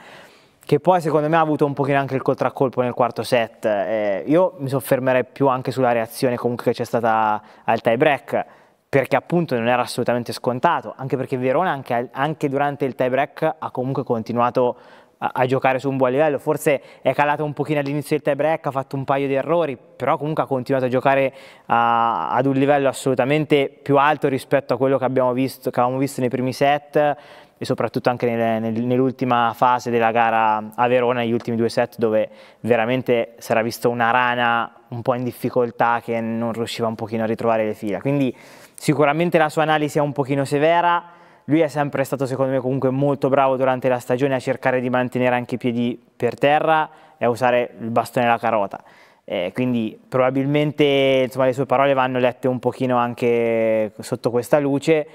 [SPEAKER 3] che poi secondo me ha avuto un pochino anche il contraccolpo nel quarto set. Eh, io mi soffermerei più anche sulla reazione comunque che c'è stata al tie break, perché appunto non era assolutamente scontato, anche perché Verona anche, anche durante il tie break ha comunque continuato a, a, giocare su un buon livello, forse è calato un pochino all'inizio del tie break, ha fatto un paio di errori, però comunque ha continuato a giocare a, ad un livello assolutamente più alto rispetto a quello che abbiamo visto, che avevamo visto nei primi set e soprattutto anche nel, nel, nell'ultima fase della gara a Verona, negli ultimi due set dove veramente si era visto una rana un po' in difficoltà che non riusciva un pochino a ritrovare le fila. Quindi sicuramente la sua analisi è un pochino severa, lui è sempre stato secondo me comunque molto bravo durante la stagione a cercare di mantenere anche i piedi per terra e a usare il bastone e la carota. Eh, quindi probabilmente insomma, le sue parole vanno lette un pochino anche sotto questa luce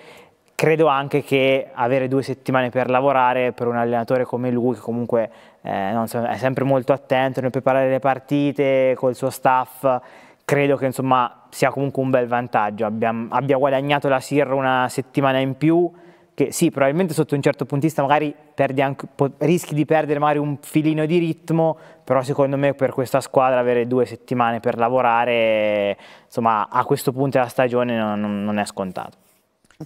[SPEAKER 3] credo anche che avere due settimane per lavorare per un allenatore come lui, che comunque eh, so, è sempre molto attento nel preparare le partite col suo staff, credo che insomma, sia comunque un bel vantaggio. Abbiam, abbia guadagnato la Sir una settimana in più, che sì, probabilmente sotto un certo punto di vista magari anche, rischi di perdere magari un filino di ritmo, però secondo me per questa squadra avere due settimane per lavorare, insomma, a questo punto della stagione non, non è scontato.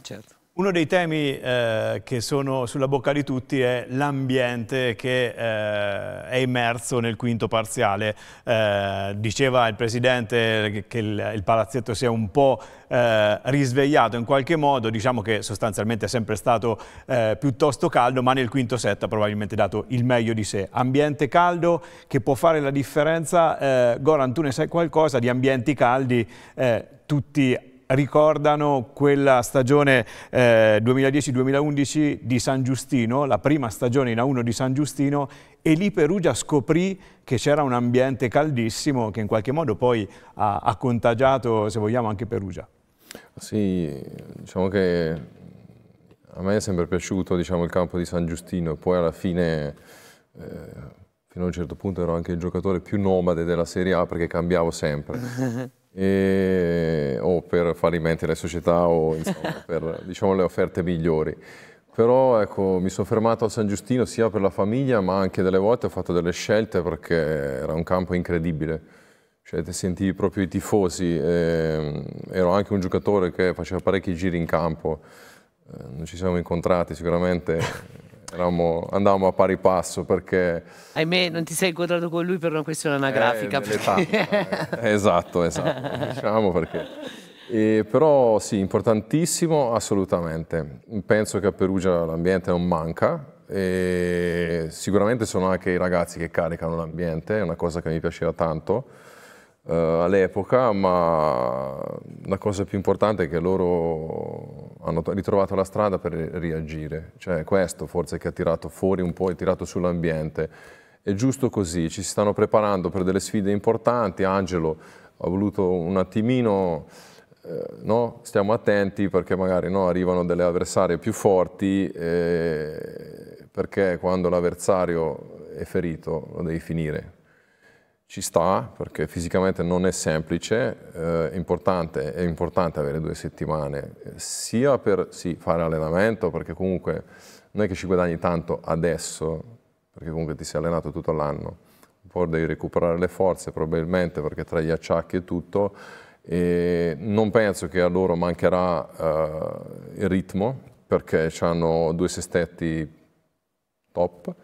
[SPEAKER 2] Certo. Uno dei temi eh, che sono sulla bocca di tutti è l'ambiente che eh, è immerso nel quinto parziale. Eh, diceva il Presidente che il, il palazzetto si è un po' eh, risvegliato in qualche modo, diciamo che sostanzialmente è sempre stato eh, piuttosto caldo, ma nel quinto set ha probabilmente dato il meglio di sé. Ambiente caldo che può fare la differenza. Eh, Goran, tu ne sai qualcosa di ambienti caldi, tutti ricordano quella stagione eh, 2010-2011 di San Giustino, la prima stagione in A1 di San Giustino, e lì Perugia scoprì che c'era un ambiente caldissimo che in qualche modo poi ha, ha contagiato, se vogliamo, anche Perugia.
[SPEAKER 6] Sì, diciamo che a me è sempre piaciuto diciamo, il campo di San Giustino, poi alla fine... Eh, fino a un certo punto ero anche il giocatore più nomade della Serie A perché cambiavo sempre. e, o per fallimenti delle società o insomma, per diciamo, le offerte migliori. Però ecco, mi sono fermato a San Giustino sia per la famiglia ma anche delle volte ho fatto delle scelte perché era un campo incredibile. Cioè, sentivi proprio i tifosi, eh, ero anche un giocatore che faceva parecchi giri in campo, eh, non ci siamo incontrati sicuramente, Eravamo, andavamo a pari passo perché...
[SPEAKER 1] Ahimè, non ti sei incontrato con lui per una questione anagrafica. Eh, perché...
[SPEAKER 6] Eh, esatto, esatto, diciamo perché... E però sì, importantissimo assolutamente. Penso che a Perugia l'ambiente non manca, E sicuramente sono anche i ragazzi che caricano l'ambiente, è una cosa che mi piaceva tanto eh, all'epoca, ma la cosa più importante è che loro hanno ritrovato la strada per reagire. Cioè questo forse che ha tirato fuori un po' e tirato sull'ambiente. È giusto così, ci si stanno preparando per delle sfide importanti. Angelo ha voluto un attimino... Eh, no? stiamo attenti perché magari no, arrivano delle avversarie più forti eh, perché quando l'avversario è ferito lo devi finire ci sta perché fisicamente non è semplice, eh, è, importante, è, importante, avere due settimane sia per sì, fare allenamento perché comunque non è che ci guadagni tanto adesso perché comunque ti sei allenato tutto l'anno, poi devi recuperare le forze probabilmente perché tra gli acciacchi e tutto e non penso che a loro mancherà eh, il ritmo perché hanno due sestetti top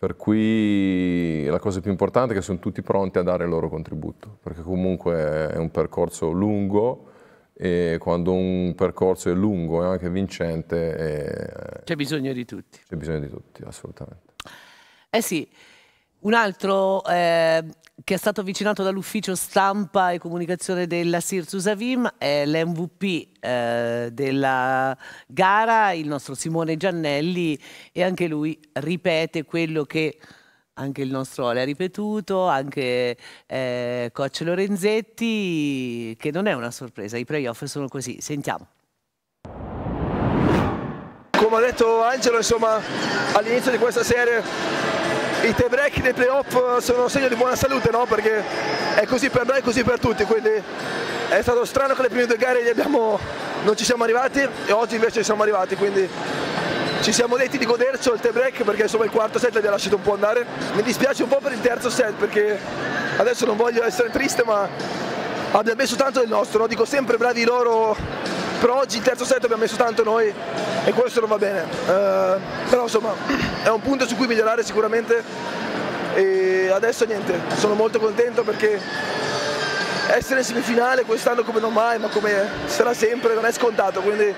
[SPEAKER 6] per cui la cosa più importante è che sono tutti pronti a dare il loro contributo, perché comunque è un percorso lungo e quando un percorso è lungo e anche vincente... È...
[SPEAKER 1] C'è bisogno di tutti.
[SPEAKER 6] C'è bisogno di tutti, assolutamente.
[SPEAKER 1] Eh sì. Un altro eh, che è stato avvicinato dall'ufficio stampa e comunicazione della Sirsus Avim è l'MVP eh, della gara, il nostro Simone Giannelli e anche lui ripete quello che anche il nostro Ole ha ripetuto, anche eh, Coach Lorenzetti, che non è una sorpresa, i playoff sono così, sentiamo
[SPEAKER 9] come ha detto Angelo all'inizio di questa serie i tie break dei playoff sono un segno di buona salute, no? Perché è così per noi e così per tutti, quindi è stato strano che le prime due gare abbiamo... non ci siamo arrivati e oggi invece ci siamo arrivati, quindi ci siamo detti di goderci il tie break perché insomma il quarto set l'abbiamo lasciato un po' andare. Mi dispiace un po' per il terzo set perché adesso non voglio essere triste ma abbia messo tanto del nostro, no? dico sempre bravi loro, però oggi il terzo set abbiamo messo tanto noi e questo non va bene, eh, però insomma è un punto su cui migliorare sicuramente e adesso niente, sono molto contento perché essere in semifinale quest'anno come non mai, ma come sarà sempre, non è scontato, quindi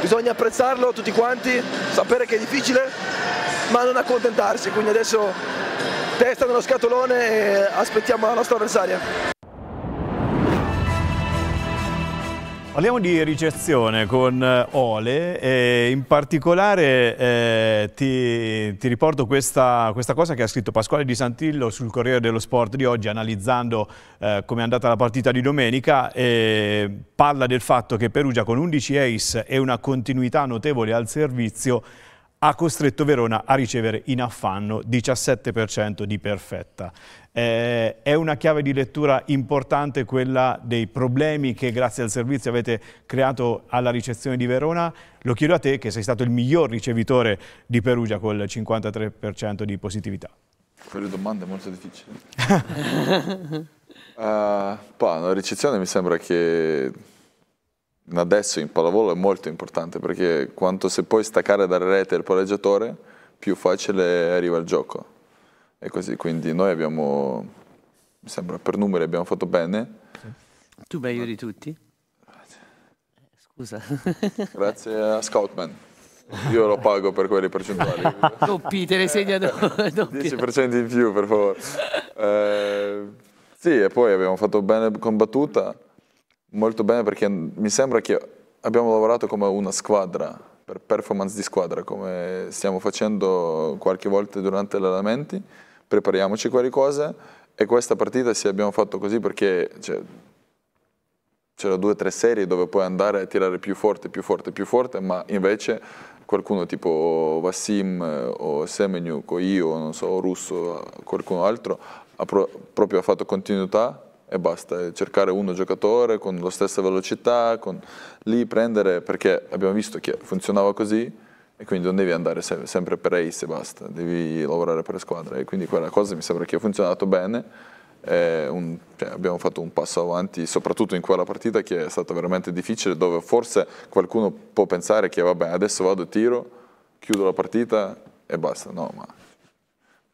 [SPEAKER 9] bisogna apprezzarlo tutti quanti, sapere che è difficile, ma non accontentarsi, quindi adesso testa nello scatolone e aspettiamo la nostra avversaria.
[SPEAKER 2] Parliamo di ricezione con eh, Ole e in particolare eh, ti, ti, riporto questa, questa, cosa che ha scritto Pasquale Di Santillo sul Corriere dello Sport di oggi analizzando eh, come è andata la partita di domenica e parla del fatto che Perugia con 11 ace e una continuità notevole al servizio ha costretto Verona a ricevere in affanno 17% di perfetta. Eh, è una chiave di lettura importante quella dei problemi che grazie al servizio avete creato alla ricezione di Verona. Lo chiedo a te che sei stato il miglior ricevitore di Perugia col 53% di positività.
[SPEAKER 8] Quelle
[SPEAKER 4] domande molto difficili. uh, la ricezione mi sembra che adesso in pallavolo è molto importante perché quanto se puoi staccare dalla rete il palleggiatore, più facile arriva il gioco. E così, quindi noi abbiamo, mi sembra, per numeri abbiamo fatto bene. Tu meglio
[SPEAKER 1] di tutti? Scusa.
[SPEAKER 4] Grazie a Scoutman. Io lo pago per quelle percentuali.
[SPEAKER 1] Doppi, te le segna doppi. 10%
[SPEAKER 4] in più, per favore. Eh, sì, e poi abbiamo fatto bene combattuta molto bene perché mi sembra che abbiamo lavorato come una squadra, per performance di squadra, come stiamo facendo qualche volta durante gli allenamenti, prepariamoci quelle cose e questa partita sì abbiamo fatto così perché cioè, c'erano due o tre serie dove puoi andare a tirare più forte, più forte, più forte, ma invece qualcuno tipo Vassim eh, o Semeniuk o io, non so, Russo, qualcun altro, ha pro proprio fatto continuità e basta, eh, cercare uno giocatore con la stessa velocità, con... lì prendere, perché abbiamo visto che funzionava così e quindi non devi andare se sempre per ace e basta, devi lavorare per squadra e quindi quella cosa mi sembra che ha funzionato bene, un, cioè abbiamo fatto un passo avanti soprattutto in quella partita che è stata veramente difficile dove forse qualcuno può pensare che vabbè adesso vado tiro, chiudo la partita e basta, no ma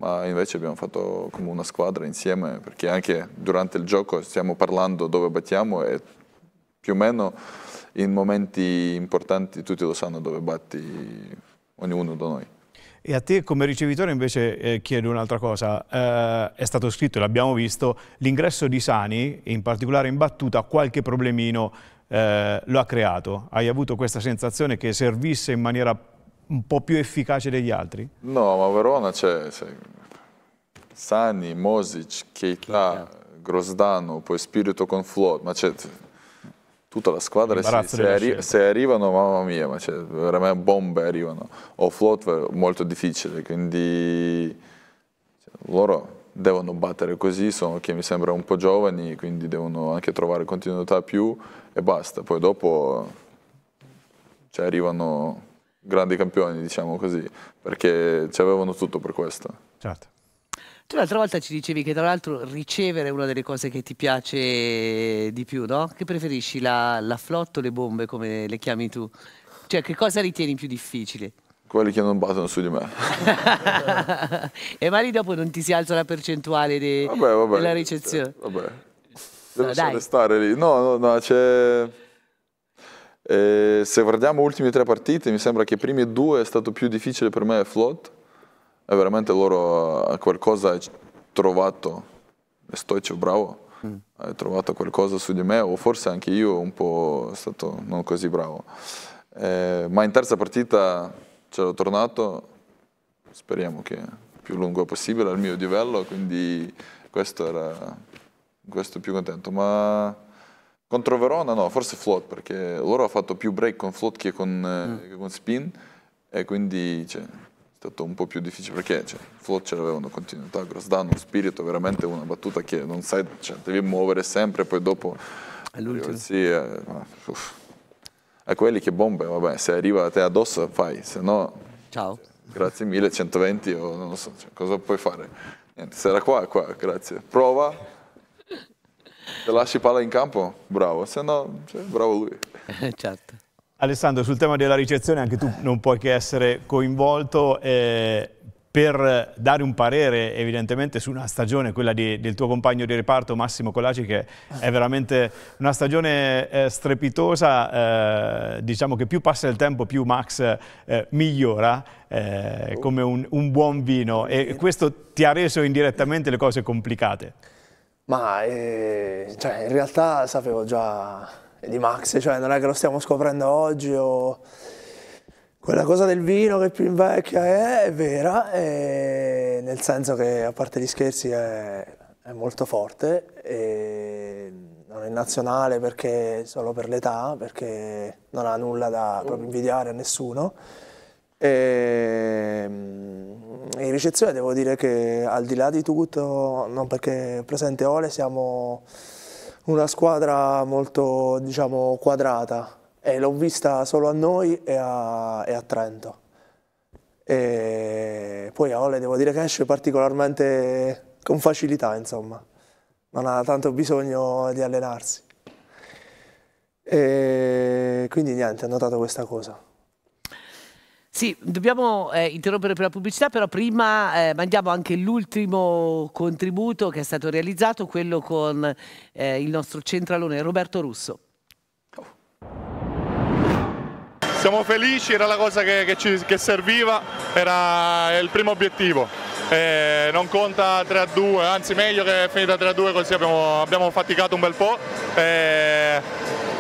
[SPEAKER 4] ma invece abbiamo fatto come una squadra insieme, perché anche durante il gioco stiamo parlando dove battiamo e più o meno in momenti importanti tutti lo sanno dove batti ognuno da noi.
[SPEAKER 2] E a te come ricevitore invece eh, chiedo un'altra cosa, eh, è stato scritto, e l'abbiamo visto, l'ingresso di Sani, in particolare in battuta, qualche problemino eh, lo ha creato. Hai avuto questa sensazione che servisse in maniera un po' più efficace degli altri?
[SPEAKER 4] No, ma Verona c'è Sani, Mosic, Keita, Grosdano, poi Spirito con Flot, ma c'è tutta la squadra se, se, arri se, arrivano, mamma mia, ma cioè, veramente bombe arrivano. O Flot molto difficile, quindi cioè, loro devono battere così, sono che mi sembra un po' giovani, quindi devono anche trovare continuità più e basta. Poi dopo cioè, arrivano grandi campioni, diciamo così, perché ci avevano tutto per questo.
[SPEAKER 2] Certo.
[SPEAKER 1] Tu l'altra volta ci dicevi che tra l'altro ricevere è una delle cose che ti piace di più, no? Che preferisci la, la flotta o le bombe, come le chiami tu? Cioè, che cosa ritieni più difficile?
[SPEAKER 4] Quelli che non battono su di me.
[SPEAKER 1] e magari dopo non ti si alza la percentuale de vabbè, vabbè, della ricezione.
[SPEAKER 4] Vabbè. Devo no, stare lì. No, no, no, c'è e eh, se guardiamo le ultime tre partite, mi sembra che i primi due è stato più difficile per me Flot. È veramente loro eh, qualcosa hanno trovato, Stoicev bravo, mm. ha trovato qualcosa su di me, o forse anche io un po' stato non così bravo. Eh, ma in terza partita ce l'ho tornato, speriamo che più lungo possibile al mio livello, quindi questo era questo più contento. Ma contro Verona no, forse float, perché loro hanno fatto più break con float che con, eh, mm. che con spin e quindi cioè, è stato un po' più difficile perché cioè, float ce l'aveva una continuità, Grosdano, uno spirito, veramente una battuta che non sai, cioè, devi muovere sempre, poi dopo... All'ultimo. Sì, eh, a quelli che bombe, vabbè, se arriva a te addosso fai, se no... Ciao. Cioè, grazie mille, 120 o non lo so, cioè, cosa puoi fare? Niente, se era qua, qua, grazie. Prova se lasci palla in campo, bravo, se no, cioè, bravo lui.
[SPEAKER 2] certo. Alessandro, sul tema della ricezione anche tu non puoi che essere coinvolto. Eh, per dare un parere evidentemente su una stagione, quella di, del tuo compagno di reparto Massimo Colaci, che è veramente una stagione eh, strepitosa, eh, diciamo che più passa il tempo più Max eh, migliora eh, oh. come un, un buon vino e questo ti ha reso indirettamente le cose complicate.
[SPEAKER 5] Ma eh, cioè, in realtà sapevo già di Max, cioè non è che lo stiamo scoprendo oggi o quella cosa del vino che più invecchia è, è vera, e nel senso che a parte gli scherzi è, è molto forte, non è nazionale perché, solo per l'età, perché non ha nulla da proprio invidiare a nessuno. E, ehm, in ricezione devo dire che al di là di tutto, non perché presente Ole, siamo una squadra molto diciamo, quadrata e l'ho vista solo a noi e a, e a Trento. E poi a Ole devo dire che esce particolarmente con facilità, insomma, non ha tanto bisogno di allenarsi. E quindi niente, ho notato questa cosa.
[SPEAKER 1] Sì, dobbiamo eh, interrompere per la pubblicità, però prima eh, mandiamo anche l'ultimo contributo che è stato realizzato, quello con eh, il nostro centralone Roberto Russo.
[SPEAKER 10] Siamo felici, era la cosa che, che, ci, che serviva, era il primo obiettivo. Eh, non conta 3 a 2, anzi meglio che è finita 3 a 2 così abbiamo, abbiamo faticato un bel po'. Eh,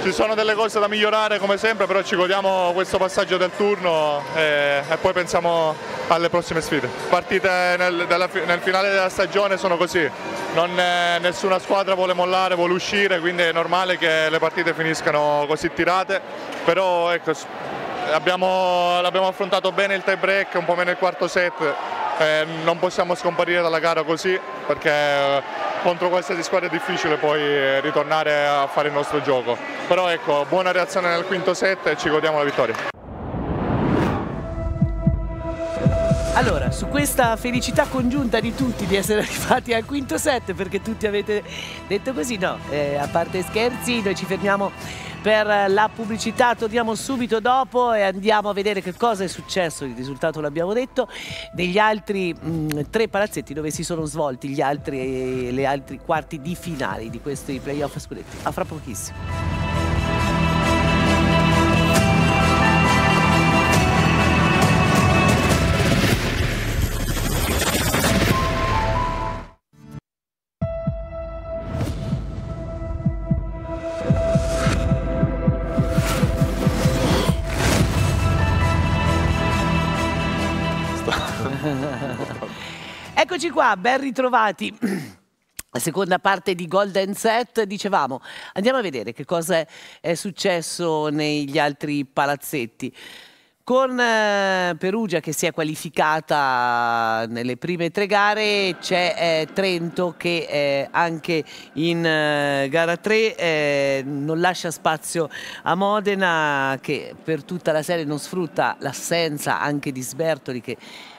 [SPEAKER 10] ci sono delle cose da migliorare come sempre, però ci godiamo questo passaggio del turno e, eh, e poi pensiamo alle prossime sfide. Partite nel, della, nel finale della stagione sono così, non, eh, nessuna squadra vuole mollare, vuole uscire, quindi è normale che le partite finiscano così tirate, però ecco, abbiamo, l'abbiamo affrontato bene il tie break, un po' meno il quarto set, eh, non possiamo scomparire dalla gara così perché eh, contro qualsiasi squadra è difficile poi eh, ritornare a fare il nostro gioco. Però ecco, buona reazione nel quinto set e ci godiamo la vittoria.
[SPEAKER 1] Allora, su questa felicità congiunta di tutti di essere arrivati al quinto set, perché tutti avete detto così, no, eh, a parte scherzi, noi ci fermiamo per la pubblicità, torniamo subito dopo e andiamo a vedere che cosa è successo, il risultato l'abbiamo detto, degli altri mh, mm, tre palazzetti dove si sono svolti gli altri, eh, altri quarti di finale di questi playoff scudetti. A fra pochissimo. qua, ben ritrovati. La seconda parte di Golden Set, dicevamo, andiamo a vedere che cosa è successo negli altri palazzetti. Con eh, Perugia che si è qualificata nelle prime tre gare, c'è eh, Trento che eh, anche in gara 3 non lascia spazio a Modena che per tutta la serie non sfrutta l'assenza anche di Sbertoli che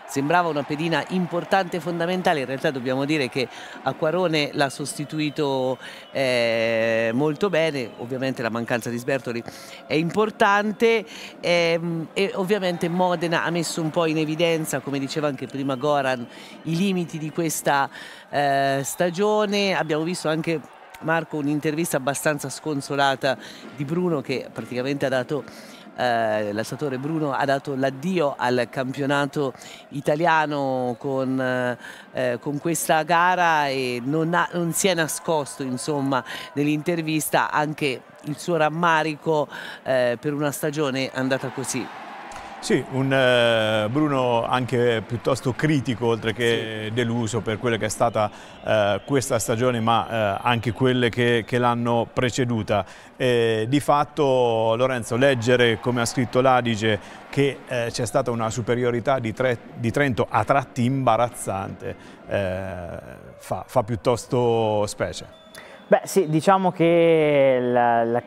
[SPEAKER 1] sembrava una pedina importante e fondamentale, in realtà dobbiamo dire che Acquarone l'ha sostituito eh, molto bene, ovviamente la mancanza di Sbertoli è importante ehm, e ovviamente Modena ha messo un po' in evidenza, come diceva anche prima Goran, i limiti di questa eh, stagione, abbiamo visto anche Marco un'intervista abbastanza sconsolata di Bruno che praticamente ha dato eh, l'assessore Bruno ha dato l'addio al campionato italiano con, eh, eh, con questa gara e non, ha, non si è nascosto insomma, nell'intervista anche il suo rammarico eh, per una stagione andata così. Sì, un
[SPEAKER 2] eh, Bruno anche piuttosto critico, oltre che sì. deluso per quella che è stata eh, questa stagione, ma eh, anche quelle che, che l'hanno preceduta. di fatto, Lorenzo, leggere, come ha scritto l'Adige, che eh, c'è stata una superiorità di, tre, di, Trento a tratti imbarazzante, eh,
[SPEAKER 3] fa, fa piuttosto specie. Beh sì, diciamo che la, la,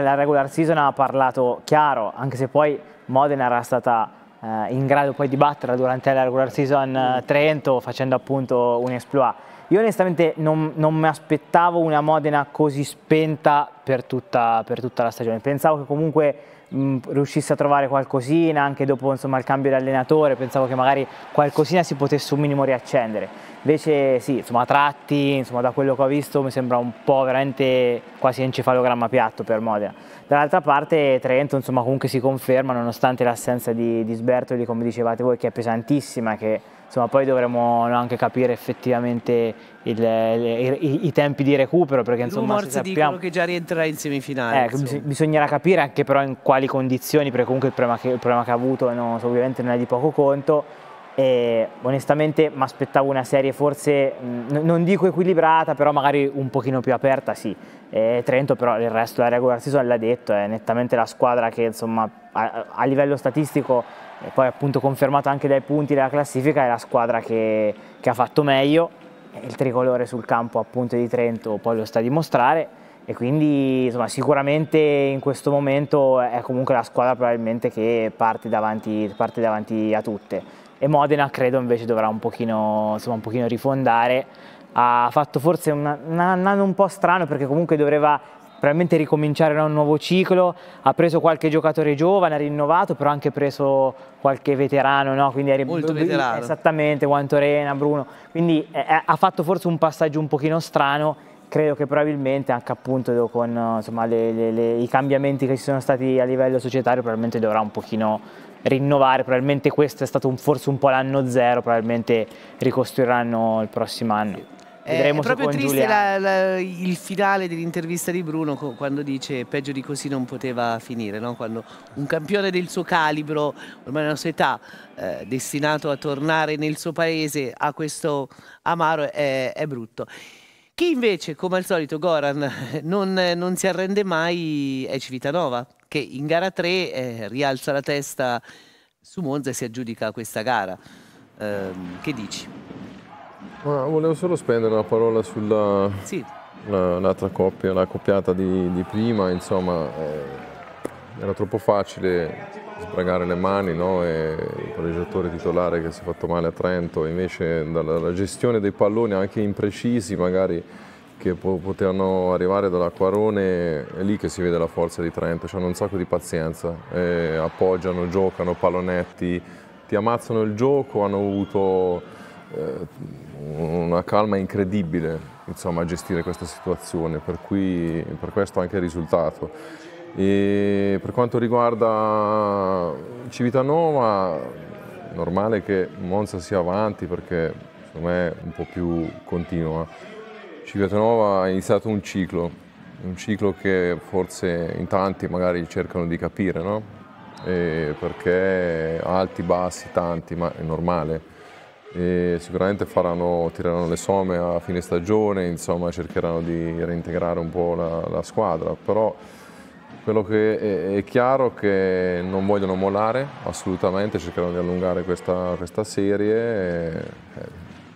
[SPEAKER 3] la regular season ha parlato chiaro, anche se poi Modena era stata eh, in grado poi di batterla durante la regular season eh, Trento facendo appunto un exploit. Io onestamente non, non mi aspettavo una Modena così spenta per tutta, per tutta la stagione, pensavo che comunque mh, mm, riuscisse a trovare qualcosina anche dopo insomma, il cambio di allenatore pensavo che magari qualcosina si potesse un minimo riaccendere invece sì insomma a tratti insomma, da quello che ho visto mi sembra un po' veramente quasi encefalogramma piatto per Modena dall'altra parte Trento insomma comunque si conferma nonostante l'assenza di, di Sbertoli come dicevate voi che è pesantissima che insomma, poi dovremo anche capire effettivamente il, il, i, i, tempi di recupero perché insomma se sappiamo
[SPEAKER 1] che già rientrerà in semifinale
[SPEAKER 3] eh, bisognerà capire anche però in quali condizioni perché comunque il problema che, il problema che ha avuto no, ovviamente non è di poco conto e onestamente mi aspettavo una serie forse non dico equilibrata però magari un pochino più aperta sì e Trento però il resto della regular season l'ha detto è nettamente la squadra che insomma a, a livello statistico e poi appunto confermato anche dai punti della classifica è la squadra che, che ha fatto meglio il tricolore sul campo appunto di Trento poi lo sta a dimostrare e quindi insomma, sicuramente in questo momento è comunque la squadra probabilmente che parte davanti, parte davanti a tutte e Modena credo invece dovrà un pochino, insomma, un pochino rifondare ha fatto forse un anno un po' strano perché comunque doveva probabilmente ricominciare un nuovo ciclo, ha preso qualche giocatore giovane, ha rinnovato, però ha anche preso qualche veterano, no? quindi è molto veterano. Esattamente, Guantorena, Bruno, quindi è, eh, eh, ha fatto forse un passaggio un pochino strano, credo che probabilmente anche appunto con insomma, le, le, le, i cambiamenti che ci sono stati a livello societario probabilmente dovrà un pochino rinnovare, probabilmente questo è stato un, forse un po' l'anno zero, probabilmente ricostruiranno il prossimo anno. Sì. Vedremo è proprio triste la,
[SPEAKER 1] la, il finale dell'intervista di Bruno quando dice peggio di così non poteva finire, no? quando un campione del suo calibro, ormai nella sua età, eh, destinato a tornare nel suo paese a questo amaro è, è brutto. Chi invece, come al solito, Goran, non, non, si arrende mai è Civitanova, che in gara 3 eh, rialza la testa su Monza e si aggiudica questa gara. Eh, che dici?
[SPEAKER 6] Ma volevo solo spendere una parola sulla sì. l'altra coppia, la coppiata di, di prima, insomma eh, era troppo facile sbragare le mani no? e il pareggiatore titolare che si è fatto male a Trento, invece dalla gestione dei palloni anche imprecisi magari che po potevano arrivare dalla Quarone, è lì che si vede la forza di Trento, hanno un sacco di pazienza, eh, appoggiano, giocano, pallonetti, ti ammazzano il gioco, hanno avuto... Eh, una calma incredibile insomma, a gestire questa situazione, per, cui, per questo anche il risultato. E per quanto riguarda Civitanova, normale che Monza sia avanti perché secondo me è un po' più continua. Civitanova ha iniziato un ciclo, un ciclo che forse in tanti magari cercano di capire, no? perché alti, bassi, tanti, ma è normale e sicuramente faranno, tireranno le somme a fine stagione, insomma cercheranno di reintegrare un po' la, la squadra, però quello che è, è chiaro è che non vogliono molare assolutamente, cercheranno di allungare questa, questa serie, e,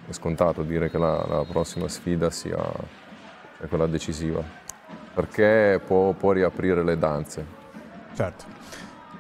[SPEAKER 6] è scontato dire che la, la prossima sfida sia quella decisiva, perché può, può riaprire le danze. Certo.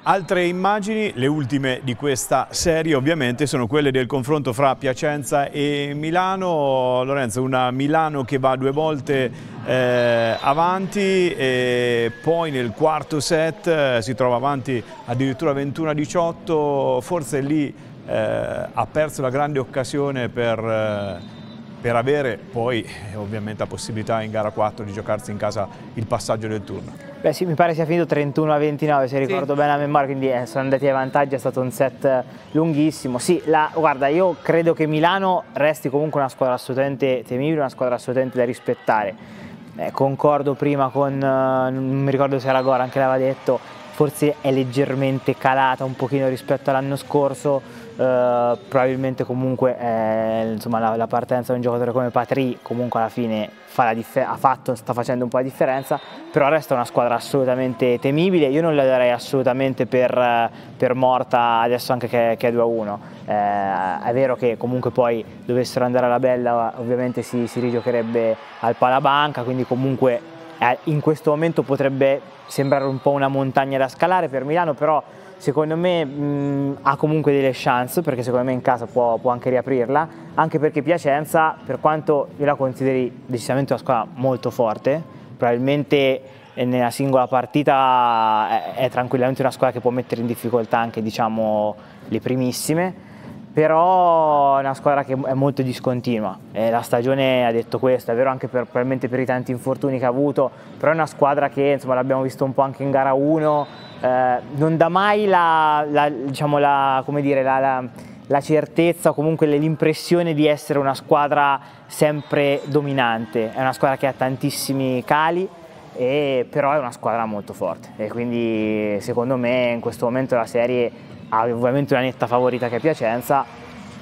[SPEAKER 2] Altre immagini, le ultime di questa serie ovviamente, sono quelle del confronto fra Piacenza e Milano. Lorenzo, una Milano che va due volte eh, avanti e poi nel quarto set eh, si trova avanti addirittura 21-18, forse lì eh, ha perso la grande occasione per eh, per avere poi eh, ovviamente la possibilità in gara 4 di giocarsi in casa il passaggio del turno.
[SPEAKER 3] Beh sì, mi pare sia finito 31 a 29 se ricordo sì. bene a memoria, quindi eh, sono andati ai vantaggi, è stato un set lunghissimo. Sì, la, guarda, io credo che Milano resti comunque una squadra assolutamente temibile, una squadra assolutamente da rispettare. Eh, concordo prima con, eh, non mi ricordo se era Gora, anche l'aveva detto, forse è leggermente calata un pochino rispetto all'anno scorso, eh, probabilmente comunque eh, insomma, la, la, partenza di un giocatore come Patri comunque alla fine fa ha fatto, sta facendo un po' la differenza, però resta una squadra assolutamente temibile, io non la darei assolutamente per, per morta adesso anche che, che è 2-1, eh, è vero che comunque poi dovessero andare alla bella ovviamente si, si rigiocherebbe al palabanca, quindi comunque eh, in questo momento potrebbe sembrare un po' una montagna da scalare per Milano, però secondo me mh, ha comunque delle chance perché secondo me in casa può, può, anche riaprirla anche perché Piacenza per quanto io la consideri decisamente una squadra molto forte probabilmente nella singola partita è, eh, è tranquillamente una squadra che può mettere in difficoltà anche diciamo, le primissime però è una squadra che è molto discontinua, eh, la stagione ha detto questo, è vero anche per, probabilmente per i tanti infortuni che ha avuto, però è una squadra che insomma, l'abbiamo visto un po' anche in gara 1, eh, non dà mai la, la, diciamo, la, dire, la certezza o comunque l'impressione di essere una squadra sempre dominante, è una squadra che ha tantissimi cali, e, però è una squadra molto forte e quindi secondo me in questo momento la serie ha ovviamente una netta favorita che è Piacenza,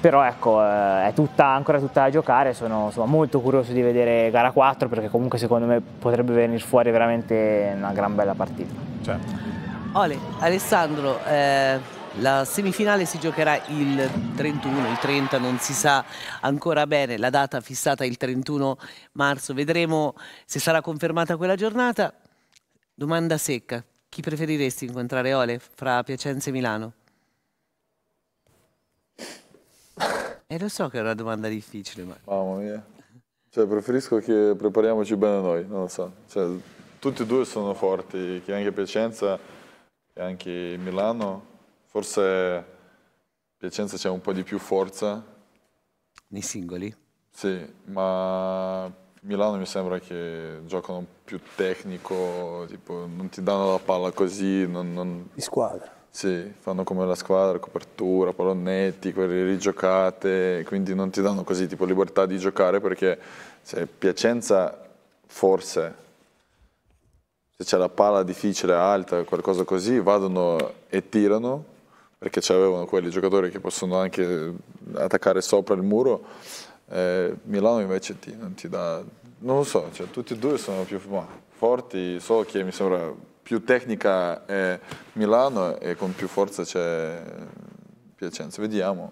[SPEAKER 3] però ecco, eh, è tutta, ancora tutta da giocare, sono insomma, molto curioso di vedere gara 4 perché comunque secondo me potrebbe venire fuori veramente una gran bella partita. Certo.
[SPEAKER 1] Ole, Alessandro, eh, la semifinale si giocherà il 31, il 30 non si sa ancora bene, la data fissata il 31 marzo, vedremo se sarà confermata quella giornata. Domanda secca, chi preferiresti incontrare Ole fra Piacenza e Milano? E eh, lo so che è una domanda difficile, ma... Mamma mia.
[SPEAKER 4] Cioè, preferisco che prepariamoci bene noi, non lo so. Cioè, tutti e due sono forti, che anche Piacenza e anche Milano. Forse Piacenza c'è un po' di più forza. Nei singoli? Sì, ma Milano mi sembra che giocano più tecnico, tipo non ti danno la palla così. Non, non... Di squadra. Sì, fanno come la squadra, copertura, pallonetti, quelle rigiocate, quindi non ti danno così tipo libertà di giocare perché se Piacenza forse se c'è la palla difficile, alta, qualcosa così, vadono e tirano perché c'avevano quelli giocatori che possono anche attaccare sopra il muro. Eh, Milano invece ti, non ti dà, non lo so, cioè, tutti e due sono più ma, forti, so che mi sembra più tecnica è Milano e con più forza c'è Piacenza. Vediamo.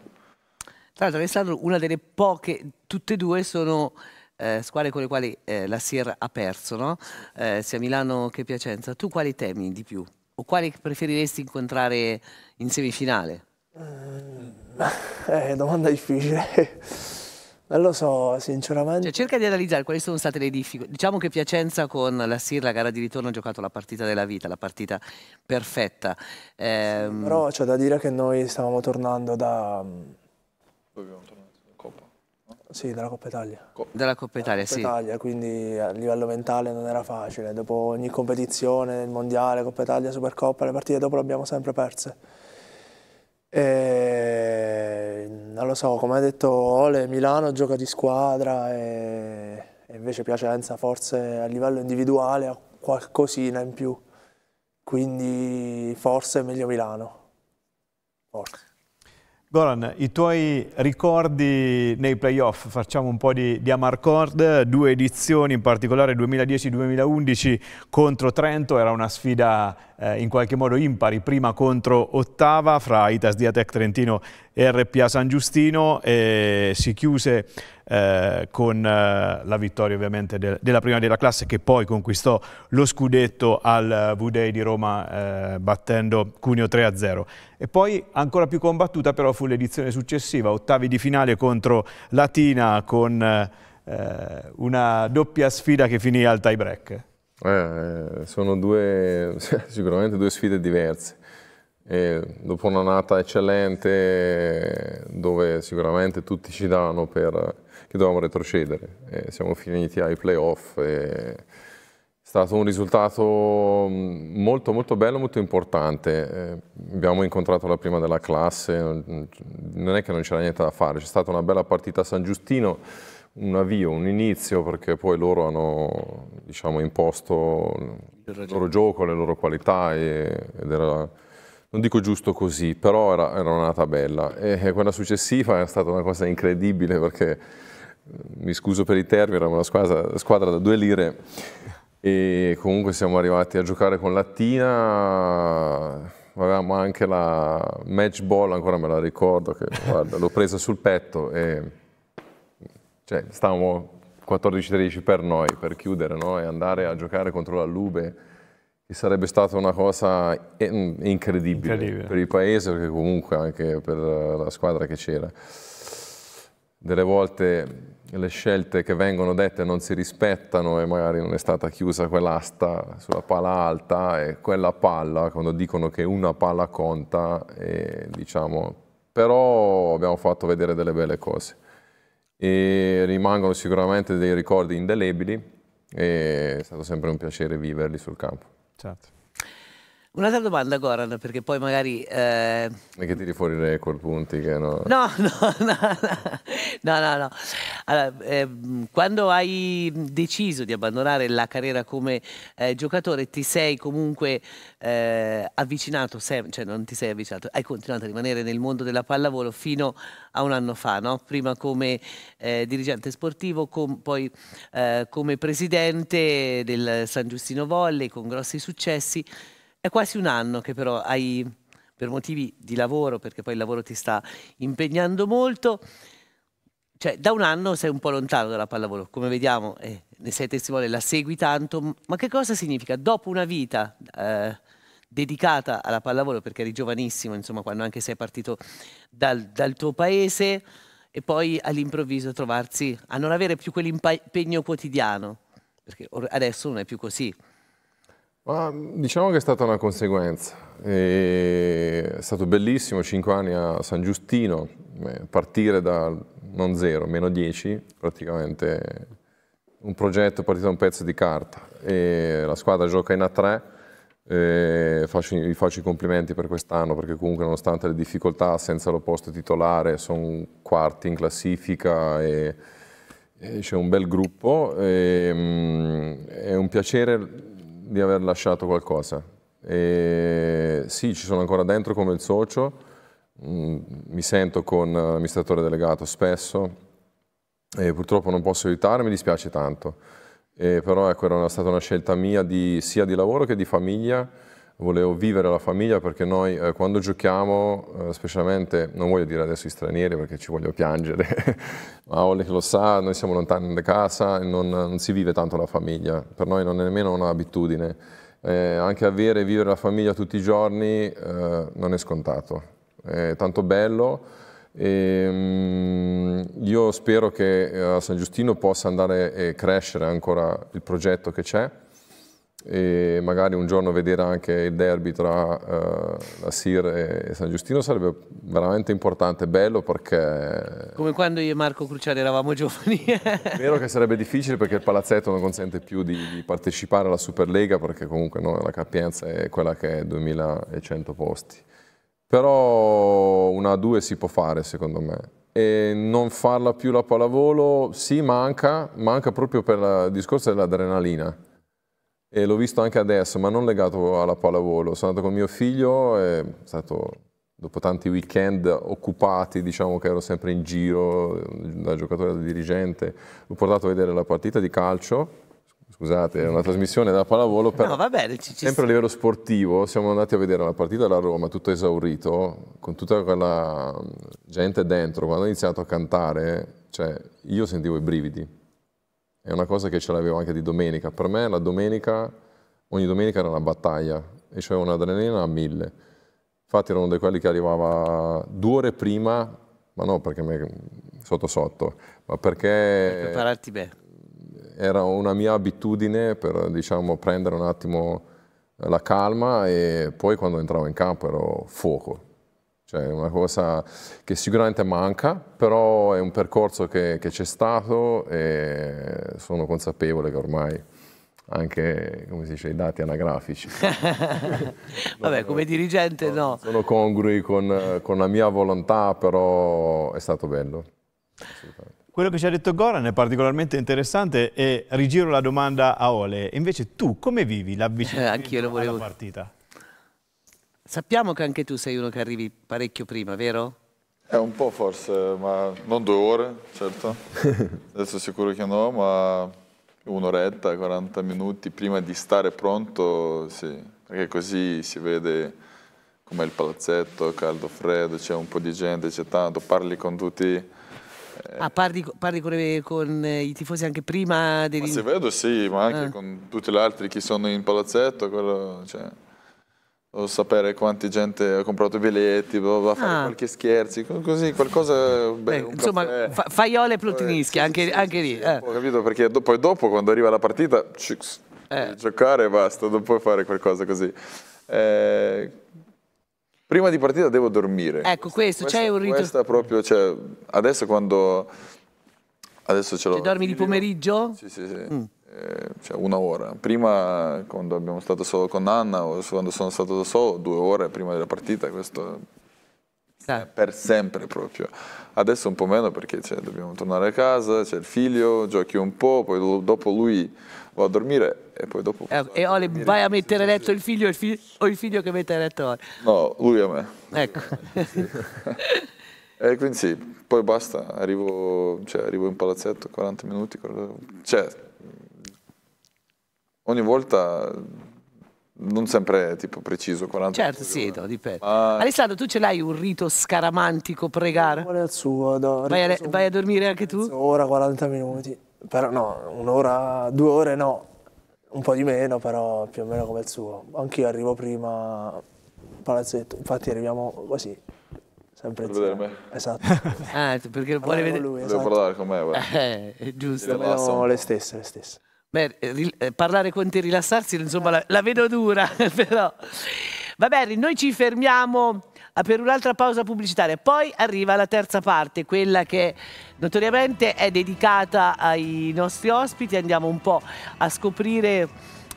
[SPEAKER 1] Tra l'altro Alessandro, una delle poche, tutte e due sono eh, squadre con le quali eh, la Sierra ha perso, no? eh, sia Milano che Piacenza. Tu quali temi di più? O quali preferiresti incontrare in semifinale? Mm,
[SPEAKER 5] eh, domanda difficile. Non lo so, sinceramente. Cioè, cerca di analizzare quali sono state le difficoltà.
[SPEAKER 1] Diciamo che Piacenza con la Sir, la gara di ritorno, ha giocato la partita della vita, la partita perfetta. Eh... Sì, però c'è
[SPEAKER 5] da dire che noi stavamo tornando da... Mm, Dove abbiamo tornato? Coppa? No? Sì, dalla Coppa Italia. Co
[SPEAKER 1] dalla Coppa Italia, dalla Coppa sì.
[SPEAKER 5] Italia, quindi a livello mentale non era facile. Dopo ogni competizione, il Mondiale, Coppa Italia, Supercoppa, le partite dopo le abbiamo sempre perse non lo so, come ha detto Ole, Milano gioca di squadra e, e invece Piacenza forse a livello individuale ha qualcosina in più, quindi forse è meglio Milano. Forse.
[SPEAKER 2] Goran, i tuoi ricordi nei playoff, facciamo un po' di, di Amarcord, due edizioni, in particolare 2010-2011 contro Trento, era una sfida eh, in qualche modo impari, prima contro ottava fra Itas Diatec Trentino e RPA San Giustino e si chiuse eh, con eh, la vittoria ovviamente de della prima della classe che poi conquistò lo scudetto al eh, V-Day di Roma eh, battendo Cuneo 3-0 e poi ancora più combattuta però fu l'edizione successiva ottavi di finale contro Latina con eh, eh, una doppia sfida che finì al tie break
[SPEAKER 6] eh, eh, sono due, sicuramente due sfide diverse. E dopo una nata eccellente, dove sicuramente tutti ci danno per, che dovevamo retrocedere, e siamo finiti ai playoff. E è stato un risultato mm, molto molto bello, molto importante. Eh, abbiamo incontrato la prima della classe, non è che non c'era niente da fare, c'è stata una bella partita a San Giustino un avvio, un inizio, perché poi loro hanno diciamo, imposto il loro gioco, le loro qualità e, ed era, non dico giusto così, però era, era una tabella. E quella successiva è stata una cosa incredibile perché, eh, mi scuso per i termini, era una squadra, squadra da due lire e comunque siamo arrivati a giocare con Latina, avevamo anche la match ball, ancora me la ricordo, che l'ho presa sul petto e cioè, stavamo 14-13 per noi, per chiudere, no? E andare a giocare contro la Lube, che sarebbe stata una cosa incredibile, incredibile. per il paese, perché comunque anche per la squadra che c'era. Delle volte le scelte che vengono dette non si rispettano e magari non è stata chiusa quell'asta sulla palla alta e quella palla, quando dicono che una palla conta, e, diciamo, però abbiamo fatto vedere delle belle cose e rimangono sicuramente dei ricordi indelebili e è stato sempre un piacere viverli sul campo.
[SPEAKER 2] Certo.
[SPEAKER 1] Un'altra domanda, Goran, perché poi magari... Eh...
[SPEAKER 6] E che tiri fuori record, punti, che no... No,
[SPEAKER 1] no, no, no, no, no. Allora, eh, quando hai deciso di abbandonare la carriera come eh, giocatore, ti sei comunque eh, avvicinato, sem- cioè non ti sei avvicinato, hai continuato a rimanere nel mondo della pallavolo fino a un anno fa, no? Prima come eh, dirigente sportivo, com- poi eh, come presidente del San Giustino Volley, con grossi successi. È quasi un anno che però hai, per motivi di lavoro, perché poi il lavoro ti sta impegnando molto, cioè da un anno sei un po' lontano dalla pallavolo, come vediamo, eh, ne sei testimone, la segui tanto, ma che cosa significa dopo una vita eh, dedicata alla pallavolo, perché eri giovanissimo, insomma, quando anche sei partito dal, dal tuo paese, e poi all'improvviso trovarsi a non avere più quell'impegno quotidiano, perché adesso non è più così.
[SPEAKER 6] Ma diciamo che è stata una conseguenza. E è stato bellissimo, 5 anni a San Giustino, partire da non zero, meno 10, praticamente un progetto partito da un pezzo di carta. E la squadra gioca in A3, faccio, vi faccio i complimenti per quest'anno perché comunque nonostante le difficoltà, senza lo posto titolare, sono quarti in classifica e, e c'è un bel gruppo. E, mh, mm, è un piacere di aver lasciato qualcosa. E sì, ci sono ancora dentro come il socio, mm, mi sento con eh, l'amministratore delegato spesso e purtroppo non posso aiutare, mi dispiace tanto. E però ecco, era stata una scelta mia di, sia di lavoro che di famiglia volevo vivere la famiglia perché noi eh, quando giochiamo, eh, specialmente, non voglio dire adesso i stranieri perché ci voglio piangere, ma Olli lo sa, noi siamo lontani da casa e non, non, si vive tanto la famiglia, per noi non è nemmeno un'abitudine. Eh, anche avere e vivere la famiglia tutti i giorni eh, non è scontato, è tanto bello. E, mh, mm, io spero che eh, a San Giustino possa andare e crescere ancora il progetto che c'è e magari un giorno vedere anche il derby tra uh, la Sir e, San Giustino sarebbe veramente importante, bello perché...
[SPEAKER 1] Come quando io e Marco Cruciale eravamo giovani. è
[SPEAKER 6] vero che sarebbe difficile perché il palazzetto non consente più di, di partecipare alla Superlega perché comunque no, la capienza è quella che è 2100 posti. Però una a due si può fare secondo me. E non farla più la pallavolo, sì manca, manca proprio per il discorso dell'adrenalina e l'ho visto anche adesso, ma non legato alla pallavolo. Sono andato con mio figlio, è stato dopo tanti weekend occupati, diciamo che ero sempre in giro eh, da giocatore da dirigente, l'ho portato a vedere la partita di calcio. Scusate, era una trasmissione da pallavolo, però no, vabbè, ci, ci sempre a livello sportivo siamo andati a vedere la partita della Roma, tutto esaurito, con tutta quella mm, gente dentro. Quando ho iniziato a cantare, cioè, io sentivo i brividi è una cosa che ce l'avevo anche di domenica. Per me la domenica, ogni domenica era una battaglia e c'era cioè un'adrenalina a mille. Infatti ero uno di quelli che arrivava due ore prima, ma non perché me, sotto sotto, ma perché... Per
[SPEAKER 1] prepararti bene.
[SPEAKER 6] Era una mia abitudine per, diciamo, prendere un attimo la calma e poi quando entravo in campo ero fuoco, cioè è una cosa che sicuramente manca, però è un percorso che, c'è stato e sono consapevole che ormai anche, come si dice, i dati anagrafici. Vabbè, come dirigente sono, no. Sono congrui con, con, la mia volontà, però è stato bello.
[SPEAKER 2] Quello che ci ha detto Goran è particolarmente interessante e rigiro la domanda a Ole. Invece tu come vivi l'avvicinamento eh, alla volevo...
[SPEAKER 1] partita? Sappiamo che anche tu sei uno che arrivi parecchio prima, vero?
[SPEAKER 4] È eh, un po' forse, ma non due ore, certo. Adesso sicuro che no, ma un'oretta, 40 minuti prima di stare pronto, sì. Perché così si vede com'è il palazzetto, caldo, freddo, c'è un po' di gente, c'è tanto, parli con tutti... Eh.
[SPEAKER 1] Ah, parli, parli con, con, eh, i tifosi anche prima degli... Ma se
[SPEAKER 4] vedo sì, ma anche ah. con tutti gli altri che sono in palazzetto, quello, cioè o sapere quanti gente ha comprato i biglietti, boh, a fare ah. qualche scherzi,
[SPEAKER 1] così qualcosa... Beh, eh, insomma, caffè, fa faiole e plotinischi, eh, anche, sì, anche, lì. Sì, eh. Ho capito,
[SPEAKER 4] perché do dopo, quando arriva la partita, eh. giocare e basta, non puoi fare qualcosa così. Eh, prima di partita devo dormire. Ecco,
[SPEAKER 1] questo, c'è un rito... Questa
[SPEAKER 4] proprio, cioè, adesso quando... Adesso ce l'ho. Cioè, dormi di
[SPEAKER 1] pomeriggio? Sì,
[SPEAKER 4] sì, sì. Mm. Eh, cioè una ora. Prima, quando abbiamo stato solo con Anna, o quando sono stato da solo, due ore prima della partita, questo è per sempre proprio. Adesso un po' meno perché cioè, dobbiamo tornare a casa, c'è il figlio, giochi un po', poi dopo lui va a dormire e poi dopo...
[SPEAKER 1] Eh, e Oli, vai a mettere a letto il figlio, il figlio o il figlio che mette a letto Oli?
[SPEAKER 4] No, lui a me.
[SPEAKER 1] Ecco.
[SPEAKER 4] E quindi sì, poi basta, arrivo, cioè, arrivo in palazzetto 40 minuti, cioè ogni volta non sempre è tipo preciso 40 certo sì no, dipende ma... Alessandro
[SPEAKER 1] tu ce l'hai un rito scaramantico pregare qual è il suo no, vai, a, vai a
[SPEAKER 5] dormire anche tu? ora 40 minuti però no un'ora due ore no un po' di meno però più o meno come il suo anch'io arrivo prima al palazzetto infatti arriviamo così Sempre per Esatto.
[SPEAKER 1] ah, perché lo vuole vedere. Lui, esatto. Devo parlare con me, guarda. Eh, eh giusto. Le, no, le
[SPEAKER 5] stesse, le stesse.
[SPEAKER 1] Beh, eh, parlare con te, e rilassarsi, insomma, la, la vedo dura, però. Va bene, noi ci fermiamo ah, per un'altra pausa pubblicitaria. Poi arriva la terza parte, quella che notoriamente è dedicata ai nostri ospiti. Andiamo un po' a scoprire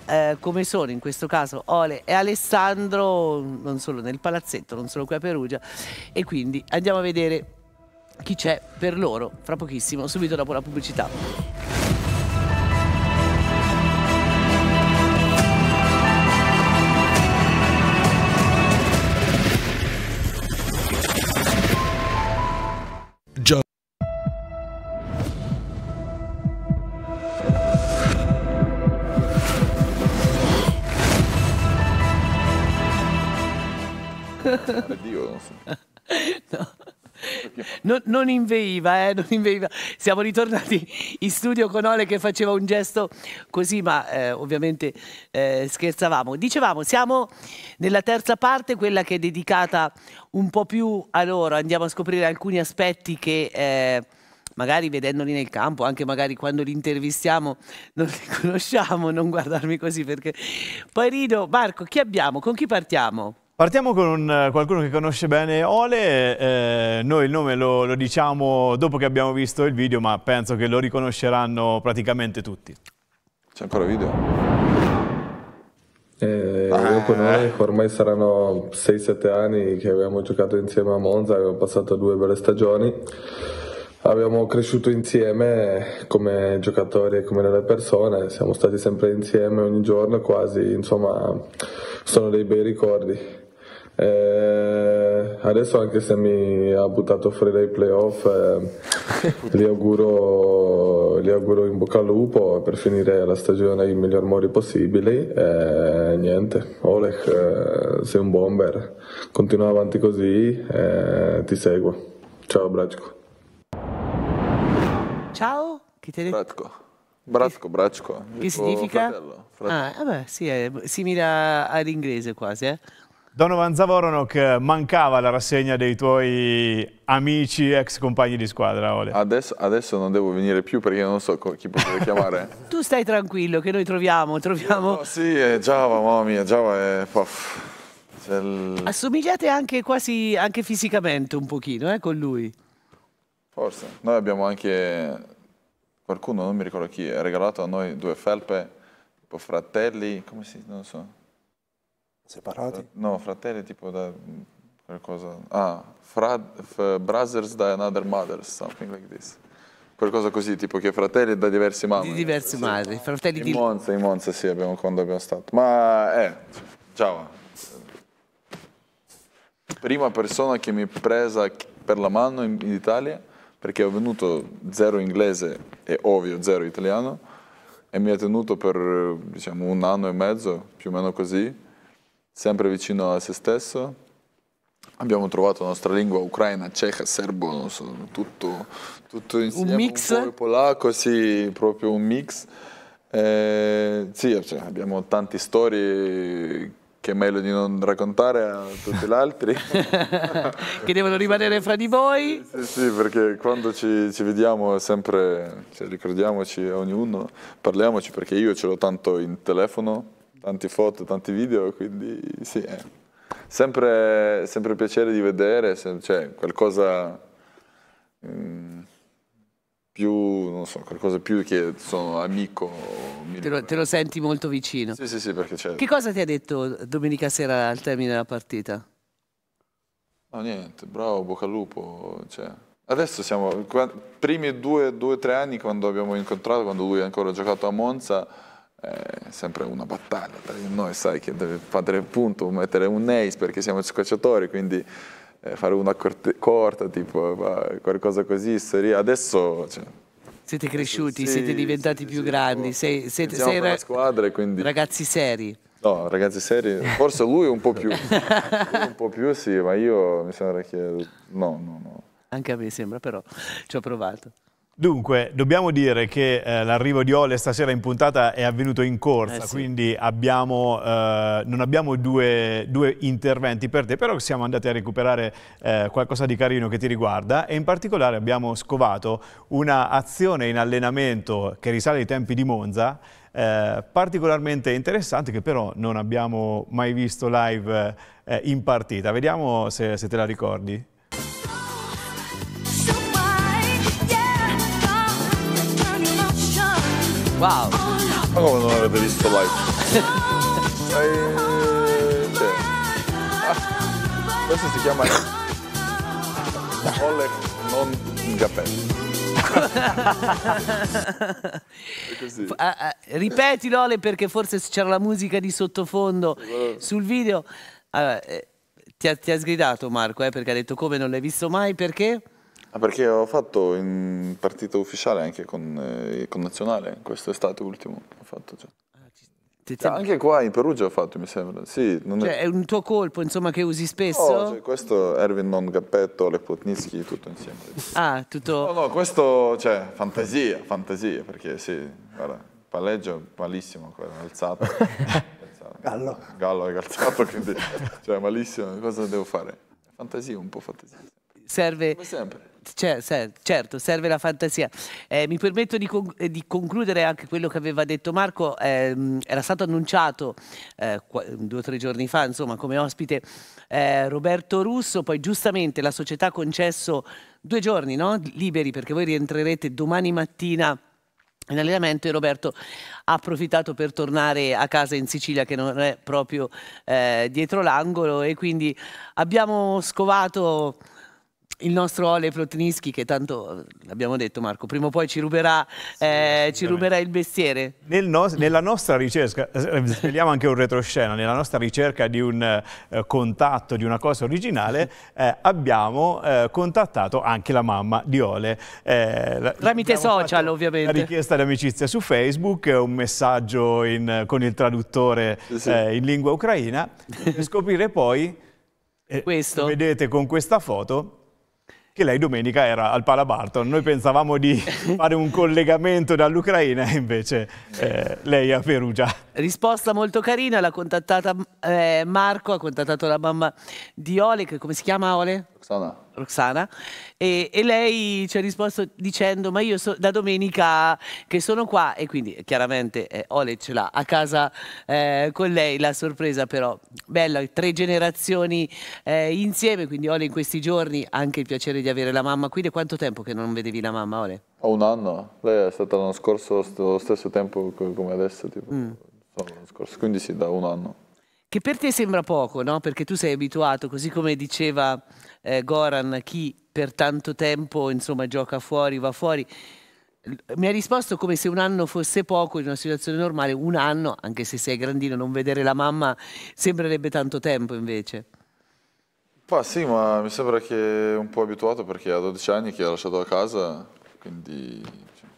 [SPEAKER 1] eh, come sono in questo caso Ole e Alessandro, non solo nel palazzetto, non solo qui a Perugia. E quindi andiamo a vedere chi c'è per loro fra pochissimo, subito dopo la pubblicità.
[SPEAKER 4] Dio, non so.
[SPEAKER 1] no. Non, non, inveiva, eh, non inveiva. Siamo ritornati in studio con Ole che faceva un gesto così, ma eh, ovviamente eh, scherzavamo. Dicevamo, siamo nella terza parte, quella che è dedicata un po' più a loro. Andiamo a scoprire alcuni aspetti che eh, magari vedendoli nel campo, anche magari quando li intervistiamo, non li conosciamo. Non guardarmi così perché poi rido. Marco, chi abbiamo? Con chi partiamo?
[SPEAKER 2] Partiamo con qualcuno che conosce bene Ole, eh, noi il nome lo, lo, diciamo dopo che abbiamo visto il video ma penso che lo riconosceranno praticamente tutti.
[SPEAKER 4] C'è ancora video? Eh, ah. Io con ah. Ole ormai saranno 6-7 anni che abbiamo giocato insieme a Monza, abbiamo passato due belle stagioni, abbiamo cresciuto insieme come giocatori e come nelle persone, siamo stati sempre insieme ogni giorno quasi, insomma sono dei bei ricordi. E eh, adesso anche se mi ha buttato fuori dai playoff, eh, gli, auguro, gli, auguro, in bocca al lupo per finire la stagione nei miglior modi possibili. E eh, niente, Oleg, eh, sei un bomber, continua avanti così, eh, ti seguo. Ciao Bracco. Ciao, chi te ne... Bracco. Bracco, bracco. Che significa? Fratello,
[SPEAKER 1] fratello. Ah, vabbè, sì, è simile all'inglese quasi, eh.
[SPEAKER 2] Donovan Zavoronok mancava la rassegna dei tuoi amici, ex compagni di squadra, Ole.
[SPEAKER 4] Adesso, adesso non devo venire più perché non so chi potrebbe chiamare.
[SPEAKER 1] tu stai tranquillo che noi troviamo, troviamo... No, sì, è Java, mamma mia, Java è...
[SPEAKER 4] Cioè il...
[SPEAKER 1] Assomigliate anche quasi, anche fisicamente un pochino, eh, con
[SPEAKER 7] lui.
[SPEAKER 4] Forse. Noi abbiamo anche... Qualcuno, non mi ricordo chi, ha regalato a noi due felpe, tipo fratelli, come si... non so...
[SPEAKER 5] Separati? No,
[SPEAKER 4] fratelli tipo da qualcosa... Ah, fra, brothers da another mother, something like this. Qualcosa così, tipo che fratelli da diverse mamme. Di diverse sì. madri, fratelli in di... Monza, in Monza sì, abbiamo, quando abbiamo stato. Ma, eh, ciao. Prima persona che mi presa per la mano in, in Italia, perché ho venuto zero inglese e ovvio zero italiano, e mi ha tenuto per, diciamo, un anno e mezzo, più o meno così, sempre vicino a se stesso. Abbiamo trovato la nostra lingua ucraina, ceca, serbo, non so, tutto, tutto insieme. Un mix? Un po' polacco, sì, proprio un mix. Eh, sì, cioè, abbiamo tante storie che è meglio di non raccontare a tutti gli altri.
[SPEAKER 1] che devono rimanere fra di voi. Sì,
[SPEAKER 4] sì, sì perché quando ci, ci vediamo sempre, cioè, ricordiamoci a ognuno, parliamoci perché io ce l'ho tanto in telefono tante foto, tanti video, quindi sì, è sempre, sempre piacere di vedere, se, cioè qualcosa mh, mm, più, non so, qualcosa più che sono
[SPEAKER 1] amico. Te lo, te lo, senti molto vicino? Sì, sì, sì, perché c'è. Che cosa ti ha detto domenica sera al termine della partita? No, niente, bravo, bocca al lupo,
[SPEAKER 4] cioè... Adesso siamo, primi due o tre anni quando abbiamo incontrato, quando lui ha ancora giocato a Monza, è sempre una battaglia tra noi, sai che deve fare il punto, mettere un ace perché siamo scacciatori, quindi eh, fare una corte, corta, tipo qualcosa così, seria. adesso... Cioè,
[SPEAKER 1] siete cresciuti, sì, siete diventati sì, più sì, grandi, sei, siete, sei ra
[SPEAKER 4] squadra, quindi... ragazzi seri. No, ragazzi seri, forse lui un po' più, un po' più sì, ma io mi sembra che no, no, no.
[SPEAKER 1] Anche a me sembra, però ci ho provato.
[SPEAKER 2] Dunque, dobbiamo dire che eh, l'arrivo di Ole stasera in puntata è avvenuto in corsa, eh sì. quindi abbiamo, eh, non abbiamo due, due, interventi per te, però siamo andati a recuperare eh, qualcosa di carino che ti riguarda e in particolare abbiamo scovato un'azione in allenamento che risale ai tempi di Monza, eh, particolarmente interessante che però non abbiamo mai visto live eh, in partita. Vediamo se, se te la ricordi.
[SPEAKER 4] Wow. Ma come non avete visto live?
[SPEAKER 3] eh,
[SPEAKER 4] cioè. ah, questo si chiama Olle non Giappello.
[SPEAKER 1] Eh, eh, ripeti Lole perché forse c'era la musica di sottofondo sul video. Allora, eh, ti, ha, ti, ha, sgridato Marco eh, perché ha detto come non l'hai visto mai perché?
[SPEAKER 4] Ah, perché ho fatto in partita ufficiale anche con, eh, con Nazionale, stato l'ultimo ho fatto. Cioè. Ah, cioè, anche qua in Perugia ho fatto, mi sembra. Sì, cioè,
[SPEAKER 1] è... è... un tuo colpo, insomma, che usi spesso? No, cioè,
[SPEAKER 4] questo Erwin Non Gappetto, Lepotnitsky, tutto insieme.
[SPEAKER 1] Ah, tutto... No,
[SPEAKER 4] no, questo, cioè, fantasia, fantasia, perché sì, guarda, palleggio malissimo, alzato. alzato. Gallo. Gallo è alzato, quindi, cioè, malissimo, cosa devo fare? Fantasia, un po' fantasia.
[SPEAKER 1] Serve... Come sempre. Cioè, certo, serve la fantasia. Eh, mi permetto di, con eh, di, concludere anche quello che aveva detto Marco. Eh, era stato annunciato eh, due o tre giorni fa, insomma, come ospite eh, Roberto Russo. Poi giustamente la società ha concesso due giorni no? liberi perché voi rientrerete domani mattina in allenamento e Roberto ha approfittato per tornare a casa in Sicilia che non è proprio eh, dietro l'angolo e quindi abbiamo scovato il nostro Ole Plotnischi, che tanto l'abbiamo eh, detto Marco, prima o poi ci ruberà, sì, eh, ci ruberà il bestiere. Nel no, nella nostra ricerca, eh, svegliamo anche un retroscena, nella nostra ricerca di
[SPEAKER 2] un eh, contatto, di una cosa originale, eh, abbiamo eh, contattato anche la mamma di Ole. Tramite social ovviamente. Una richiesta di amicizia su Facebook, un messaggio in, con il traduttore sì. in lingua ucraina, per scoprire poi... questo Vedete con questa foto che lei domenica era al Palabarton. Noi pensavamo di fare un collegamento dall'Ucraina invece eh, lei a Perugia.
[SPEAKER 1] Risposta molto carina, l'ha contattata eh, Marco, ha contattato la mamma di Ole, che come si chiama Ole? Oksana. Roxana, e, e lei ci ha risposto dicendo ma io so, da domenica che sono qua e quindi chiaramente eh, Ole ce l'ha a casa eh, con lei la sorpresa però, bella, tre generazioni eh, insieme, quindi Ole in questi giorni anche il piacere di avere la mamma qui, da quanto tempo che non vedevi la mamma Ole?
[SPEAKER 4] un anno, lei è stata l'anno scorso lo stesso tempo come adesso, tipo, mm. scorso, quindi sì, da un anno
[SPEAKER 1] che per te sembra poco, no? Perché tu sei abituato, così come diceva eh, Goran, chi per tanto tempo insomma gioca fuori, va fuori. Mi ha risposto come se un anno fosse poco in una situazione normale, un anno, anche se sei grandino, non vedere la mamma sembrerebbe tanto tempo invece.
[SPEAKER 4] Ma sì, ma mi sembra che un po' abituato perché ha 12 anni che ha lasciato a casa, quindi cioè,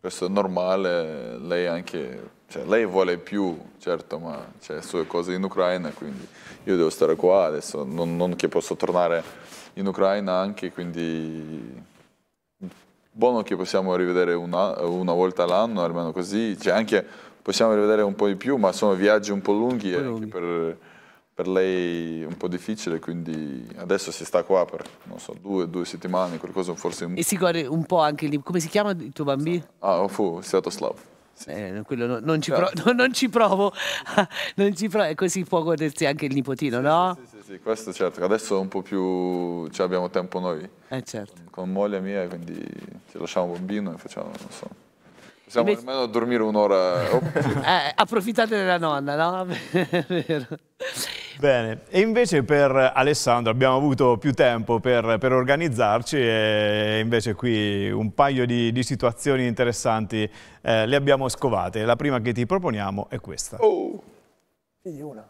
[SPEAKER 4] questo è normale, lei anche cioè, lei vuole più, certo, ma c'è sue cose in Ucraina, quindi io devo stare qua adesso, non, non che posso tornare in Ucraina anche, quindi buono che possiamo rivedere una, una volta all'anno, almeno così, cioè, anche possiamo rivedere un po' di più, ma sono viaggi un po' lunghi e anche per, per lei un po' difficile, quindi adesso si sta qua per, non so, due, due settimane, qualcosa forse... E
[SPEAKER 1] si corre un po' anche lì, come si chiama il tuo bambino?
[SPEAKER 4] Ah, fu Sviatoslav.
[SPEAKER 1] Eh, certo. non, ci provo, no, non, ci provo, non ci provo, e così può godersi anche il nipotino, sì, no?
[SPEAKER 4] Sì, sì, sì, questo certo, adesso un po' più ci abbiamo tempo noi. Eh certo. Con moglie mia, quindi ci lasciamo un bambino e facciamo, non so. Siamo Invece...
[SPEAKER 2] almeno a dormire un'ora.
[SPEAKER 1] Eh, approfittate della nonna, no?
[SPEAKER 2] Bene, e invece per Alessandro abbiamo avuto più tempo per, per organizzarci e invece qui un paio di, di situazioni interessanti eh, le abbiamo scovate. La prima che ti proponiamo è questa. Oh.
[SPEAKER 5] Figli una.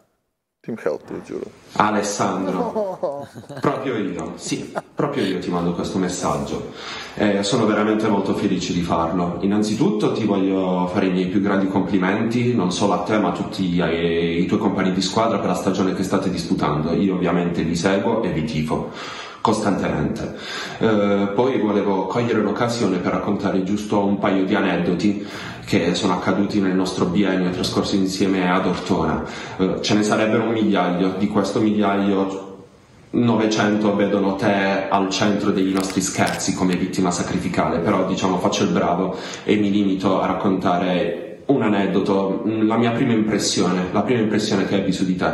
[SPEAKER 11] Team Help, lo giuro. Alessandro, proprio io, sì, proprio io ti mando questo messaggio. Eh, sono veramente molto felice di farlo. Innanzitutto ti voglio fare i miei più grandi complimenti, non solo a te ma a tutti i, i tuoi compagni di squadra per la stagione che state disputando. Io ovviamente vi seguo e vi tifo costantemente. Eh, poi volevo cogliere l'occasione per raccontare giusto un paio di aneddoti che sono accaduti nel nostro biennio trascorso insieme ad Ortona. Eh, ce ne sarebbero un migliaio, di questo migliaio 900 vedono te al centro dei nostri scherzi come vittima sacrificale, però diciamo faccio il bravo e mi limito a raccontare un aneddoto, mm, la mia prima impressione, la prima impressione che ebbi su di te.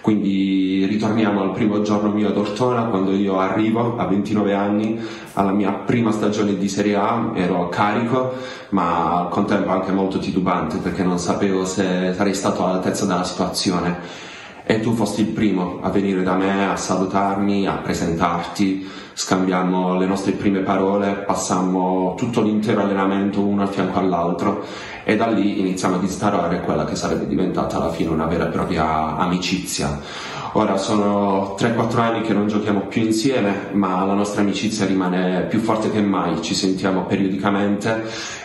[SPEAKER 11] Quindi ritorniamo al primo giorno mio ad Ortona, quando io arrivo a 29 anni, alla mia prima stagione di Serie A, ero carico, ma al contempo anche molto titubante perché non sapevo se sarei stato all'altezza della situazione e tu fosti il primo a venire da me, a salutarmi, a presentarti, scambiamo le nostre prime parole, passammo tutto l'intero allenamento uno al fianco all'altro e da lì iniziamo ad instaurare quella che sarebbe diventata alla fine una vera e propria amicizia. Ora sono 3-4 anni che non giochiamo più insieme, ma la nostra amicizia rimane più forte che mai, ci sentiamo periodicamente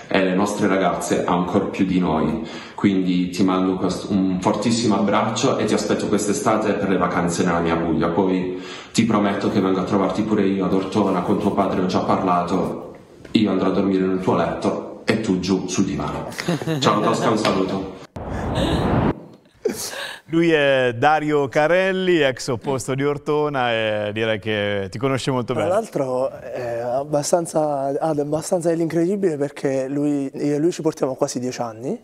[SPEAKER 11] e eh, le nostre ragazze ancora più di noi. Quindi ti mando un fortissimo abbraccio e ti aspetto quest'estate per le vacanze nella mia Puglia. Poi ti prometto che vengo a trovarti pure io ad Ortona, con tuo padre ho già parlato, io andrò a dormire nel tuo letto e tu giù sul divano.
[SPEAKER 5] Ciao Tosca, un saluto.
[SPEAKER 2] Lui è Dario Carelli, ex opposto di Ortona e direi che ti conosce molto bene. Tra
[SPEAKER 5] l'altro è abbastanza, abbastanza dell'incredibile perché lui, io e lui ci portiamo quasi dieci anni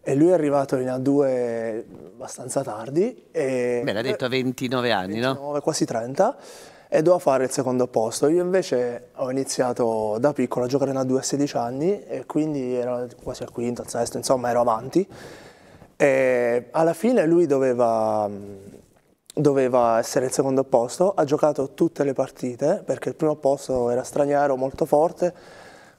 [SPEAKER 5] e lui è arrivato in A2 abbastanza tardi. E, Beh, l'ha detto a 29 anni, 29, no? quasi 30 e doveva fare il secondo posto. Io invece ho iniziato da piccolo a giocare in A2 a 16 anni e quindi ero quasi al quinto, al sesto, insomma ero avanti. E alla fine lui doveva, doveva essere il secondo posto, ha giocato tutte le partite perché il primo posto era straniero molto forte,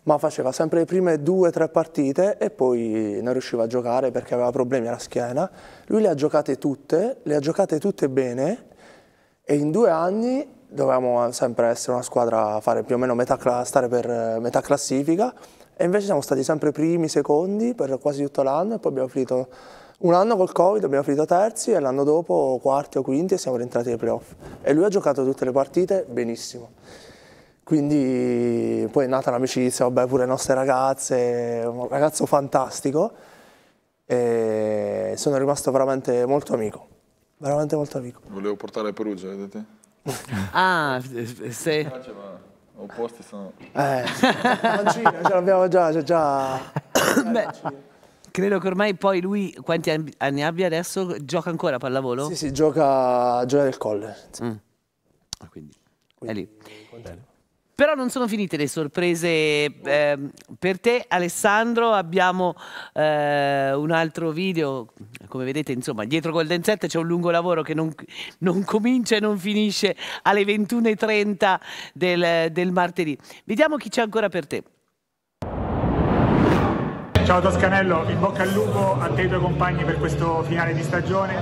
[SPEAKER 5] ma faceva sempre le prime due o tre partite e poi non riusciva a giocare perché aveva problemi alla schiena. Lui le ha giocate tutte, le ha giocate tutte bene e in due anni dovevamo sempre essere una squadra a fare più o meno metà, stare per metà classifica e invece siamo stati sempre primi, secondi per quasi tutto l'anno e poi abbiamo finito un anno col Covid abbiamo finito terzi e l'anno dopo quarti o quinti e siamo rientrati ai playoff. E lui ha giocato tutte le partite benissimo. Quindi poi è nata l'amicizia, vabbè, pure le nostre ragazze, un ragazzo fantastico. E sono rimasto veramente molto amico, veramente molto amico. Volevo portare a Perugia,
[SPEAKER 4] vedete?
[SPEAKER 1] ah, se...
[SPEAKER 5] Opposti sono...
[SPEAKER 1] Eh, mancina, ce
[SPEAKER 5] l'abbiamo già, già... Beh...
[SPEAKER 1] Credo che ormai poi lui, quanti anni abbia adesso, gioca ancora a pallavolo? Sì,
[SPEAKER 5] sì, gioca, gioca del colle. Sì. Mm. Ah, quindi, quindi, è lì.
[SPEAKER 1] Però non sono finite le sorprese eh, per te, Alessandro. Abbiamo eh, un altro video, come vedete, insomma, dietro Golden 7 c'è un lungo lavoro che non, non, comincia e non finisce alle 21.30 del, del martedì. Vediamo chi c'è ancora per te.
[SPEAKER 8] Ciao
[SPEAKER 2] Toscanello, in bocca al lupo a te e ai tuoi compagni per questo finale di stagione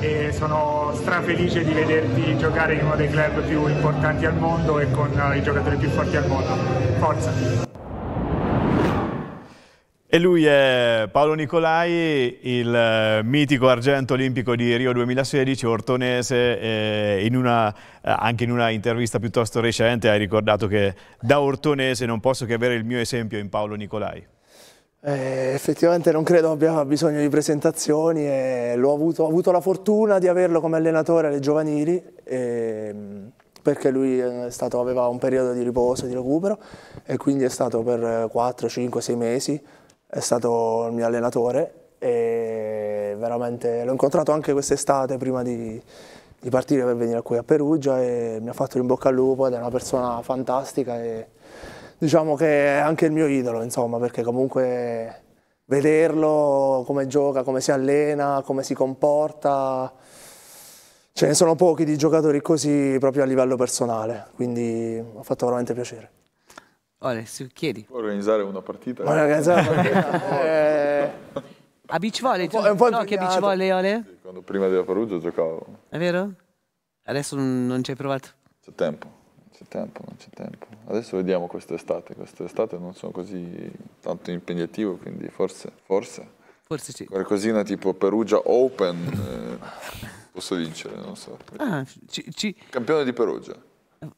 [SPEAKER 2] e sono strafelice di vederti giocare in uno dei club più importanti al mondo e con i
[SPEAKER 10] giocatori più forti al mondo. Forza!
[SPEAKER 2] E lui è Paolo Nicolai, il mitico argento olimpico di Rio 2016, ortonese, in una, anche in una intervista piuttosto recente hai ricordato che da ortonese non posso che avere il mio esempio in Paolo Nicolai.
[SPEAKER 5] Eh, effettivamente non credo abbia bisogno di presentazioni, avuto, ho avuto la fortuna di averlo come allenatore alle giovanili e, ehm, perché lui eh, stato, aveva un periodo di riposo, di recupero e quindi è stato per 4, 5, 6 mesi, è stato il mio allenatore e veramente l'ho incontrato anche quest'estate prima di, di, partire per venire qui a Perugia e mi ha fatto in bocca al lupo ed è una persona fantastica e, diciamo che è anche il mio idolo, insomma, perché comunque vederlo, come gioca, come si allena, come si comporta, ce ne sono pochi di giocatori così proprio a livello personale, quindi mi ha fatto veramente piacere.
[SPEAKER 4] Ora, su, chiedi. Puoi organizzare una partita? Ma organizzare una
[SPEAKER 1] A beach volley? un po', un po no, che beach volley, Ole? Sì,
[SPEAKER 4] quando prima della Perugia giocavo.
[SPEAKER 1] È vero? Adesso non ci hai provato? C'è tempo c'è tempo, non c'è tempo.
[SPEAKER 4] Adesso vediamo quest'estate, quest'estate non sono così tanto impegnativo, quindi forse, forse, forse sì. qualcosina tipo Perugia Open eh, posso vincere, non
[SPEAKER 1] so. Ah, ci, ci... Campione di Perugia.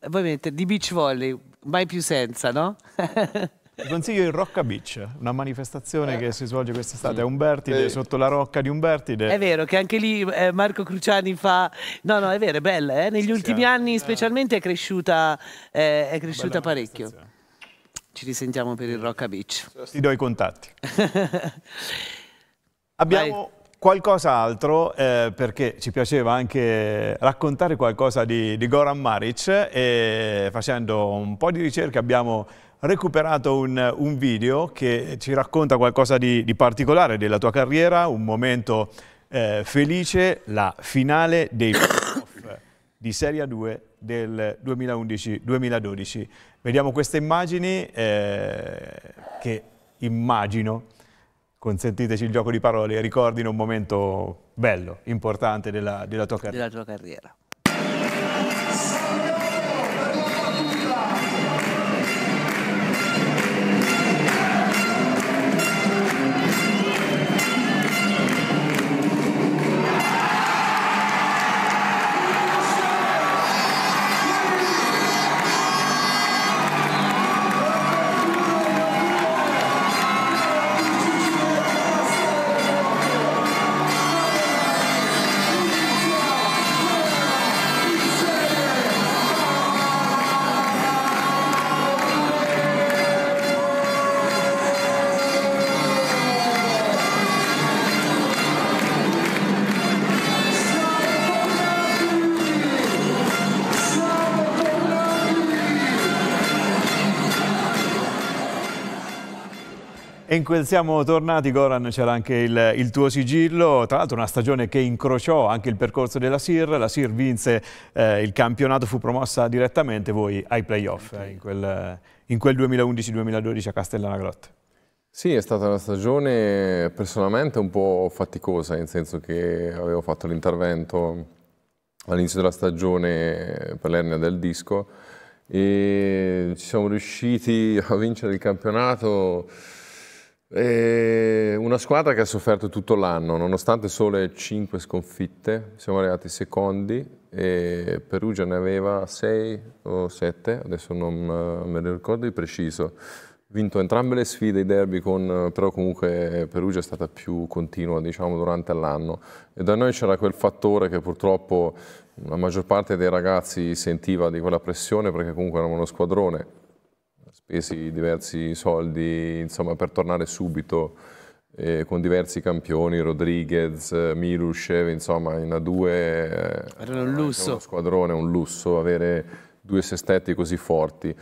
[SPEAKER 1] Ovviamente, di beach volley, mai più senza, no?
[SPEAKER 2] Vi consiglio il Rocca Beach, una manifestazione eh. che si svolge quest'estate sì. Mm. a Umbertide, eh. sotto la rocca di Umbertide. È
[SPEAKER 1] vero che anche lì eh, Marco Cruciani fa... No, no, è vero, è bella. Eh. Negli sì, ultimi sì, anni eh. specialmente è cresciuta, eh, è cresciuta parecchio. Ci risentiamo per il Rocca Beach. Ti do i contatti.
[SPEAKER 2] Abbiamo... Vai altro, eh, perché ci piaceva anche raccontare qualcosa di, di Goran Maric e facendo un po' di ricerca abbiamo recuperato un, un, video che ci racconta qualcosa di, di particolare della tua carriera, un momento eh, felice, la finale dei playoff di Serie 2 del 2011-2012. Vediamo queste immagini eh, che immagino, consentiteci il gioco di parole, ricordino un momento bello, importante della, della tua
[SPEAKER 1] carriera. Della tua carriera.
[SPEAKER 2] in quel siamo tornati, Goran, c'era anche il, il, tuo sigillo, tra l'altro una stagione che incrociò anche il percorso della SIR, la SIR vinse eh, il campionato, fu promossa direttamente voi ai playoff eh, in quel, in quel 2011-2012 a Castellana Grotte. Sì, è stata una
[SPEAKER 6] stagione personalmente un po' faticosa, nel senso che avevo fatto l'intervento all'inizio della stagione per l'ernia del disco e ci siamo riusciti a vincere il campionato è eh, una squadra che ha sofferto tutto l'anno, nonostante sole 5 sconfitte, siamo arrivati secondi e Perugia ne aveva 6 o 7, adesso eh, non me ne ricordo di preciso. Vinto entrambe le sfide, i derby, con, eh, però comunque Perugia è stata più continua diciamo, durante l'anno. E da noi c'era quel fattore che purtroppo la maggior parte dei ragazzi sentiva di quella pressione perché comunque eravamo uno squadrone spesi diversi soldi insomma, per tornare subito eh, con diversi campioni, Rodriguez, Milushev, insomma in A2 eh, era un lusso. uno squadrone, un lusso avere due sestetti così forti.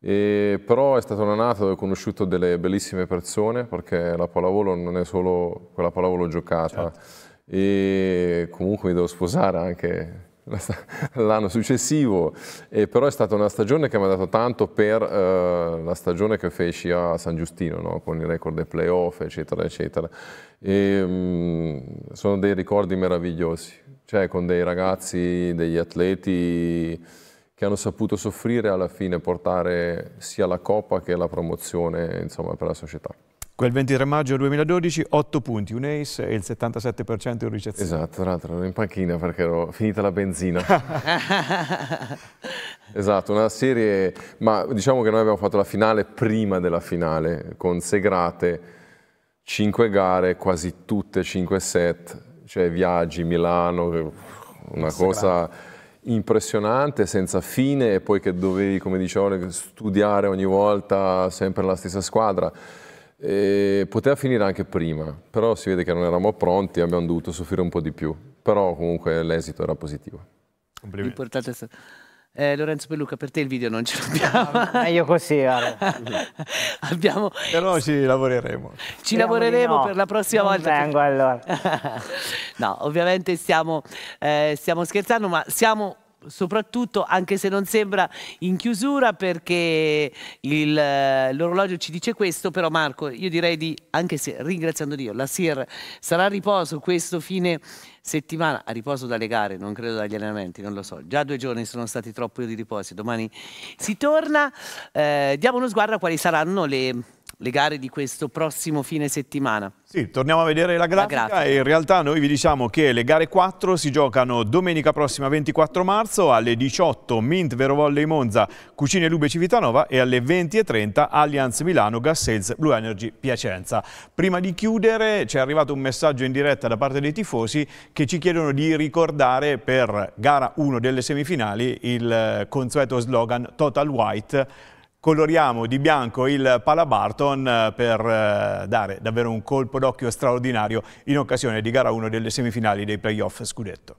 [SPEAKER 6] E, però è stata una nata dove ho conosciuto delle bellissime persone perché la pallavolo non è solo quella pallavolo giocata certo. e comunque mi devo sposare anche l'anno successivo, e però è stata una stagione che mi ha dato tanto per eh, la stagione che feci a San Giustino, no? con il record dei playoff, eccetera, eccetera. E, mh, mm, sono dei ricordi meravigliosi, cioè con dei ragazzi, degli atleti che hanno saputo soffrire alla fine portare sia la coppa che la promozione insomma, per la società.
[SPEAKER 2] Quel 23 maggio 2012, 8 punti, un ace e il 77% in ricezione.
[SPEAKER 6] Esatto, tra l'altro ero in panchina perché ero finita la benzina. esatto, una serie... Ma diciamo che noi abbiamo fatto la finale prima della finale, con Segrate, 5 gare, quasi tutte 5 set, cioè Viaggi, Milano, una cosa impressionante, senza fine, e poi che dovevi, come dicevo, studiare ogni volta sempre la stessa squadra e poteva finire anche prima, però si vede che non eravamo pronti, abbiamo dovuto soffrire un po' di più, però comunque l'esito era positivo.
[SPEAKER 1] Complimenti. Eh, Lorenzo Pelluca, per te il video non ce l'abbiamo. Ah, meglio così, guarda. abbiamo... Però ci lavoreremo. Ci Speriamo lavoreremo no. per la prossima non volta. Vengo allora. no, ovviamente stiamo, eh, stiamo scherzando, ma siamo soprattutto anche se non sembra in chiusura perché eh, l'orologio ci dice questo però Marco io direi di anche se ringraziando Dio la SIR sarà a riposo questo fine settimana a riposo dalle gare non credo dagli allenamenti non lo so già due giorni sono stati troppo di riposo domani si torna eh, diamo uno sguardo a quali saranno le le gare di questo prossimo fine settimana.
[SPEAKER 2] Sì, torniamo a vedere la grafica, la grafica. in realtà noi vi diciamo che le gare 4 si giocano domenica prossima 24 marzo alle 18 Mint Vero Volley Monza, Cucine Lube Civitanova e alle 20.30 Allianz Milano Gas Sales Blue Energy Piacenza. Prima di chiudere ci è arrivato un messaggio in diretta da parte dei tifosi che ci chiedono di ricordare per gara 1 delle semifinali il eh, consueto slogan Total White coloriamo di bianco il Palabarton eh, per eh, dare davvero un colpo d'occhio straordinario in occasione di gara 1 delle semifinali dei playoff scudetto.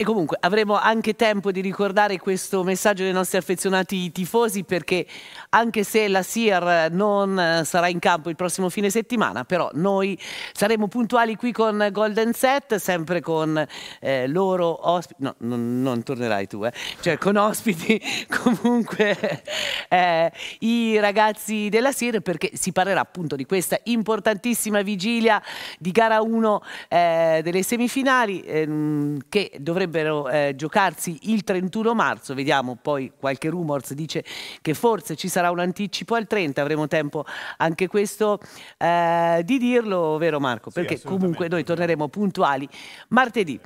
[SPEAKER 1] E comunque avremo anche tempo di ricordare questo messaggio dei nostri affezionati tifosi perché anche se la SIR non eh, sarà in campo il prossimo fine settimana, però noi saremo puntuali qui con Golden Set, sempre con eh, loro ospiti, no, non, non, tornerai tu, eh. cioè con ospiti comunque eh, i ragazzi della SIR perché si parlerà appunto di questa importantissima vigilia di gara 1 eh, delle semifinali ehm, che dovrebbero eh, giocarsi il 31 marzo, vediamo poi qualche rumors dice che forse ci sarà sarà un anticipo al 30, avremo tempo anche questo eh, di dirlo, vero Marco? Perché sì, comunque noi torneremo puntuali martedì.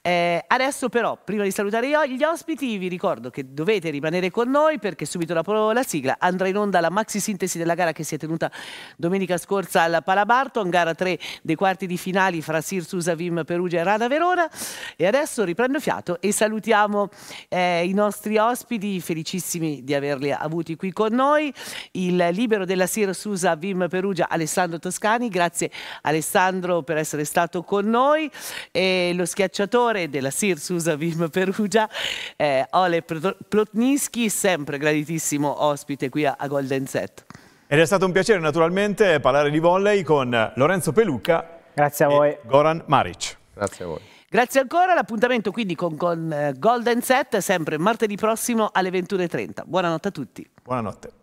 [SPEAKER 1] Eh, adesso però, prima di salutare gli ospiti, vi ricordo che dovete rimanere con noi perché subito dopo la sigla andrà in onda la maxi sintesi della gara che si è tenuta domenica scorsa al Palabarton, gara 3 dei quarti di finali fra Sirsusa, Vim, Perugia e Rada Verona. E adesso riprendo fiato e salutiamo eh, i nostri ospiti, felicissimi di averli avuti qui con noi il libero della Siracusa Vim Perugia Alessandro Toscani, grazie Alessandro per essere stato con noi e lo schiacciatore della Siracusa Vim Perugia eh, Ole Plotnischi, sempre graditissimo ospite qui a, Golden Set.
[SPEAKER 2] Ed è stato un piacere naturalmente parlare di volley con
[SPEAKER 1] Lorenzo Pelucca. Grazie a voi. Goran Maric. Grazie a voi. Grazie ancora, l'appuntamento quindi con, con eh, Golden Set sempre martedì prossimo alle 21.30. Buonanotte a tutti. Buonanotte.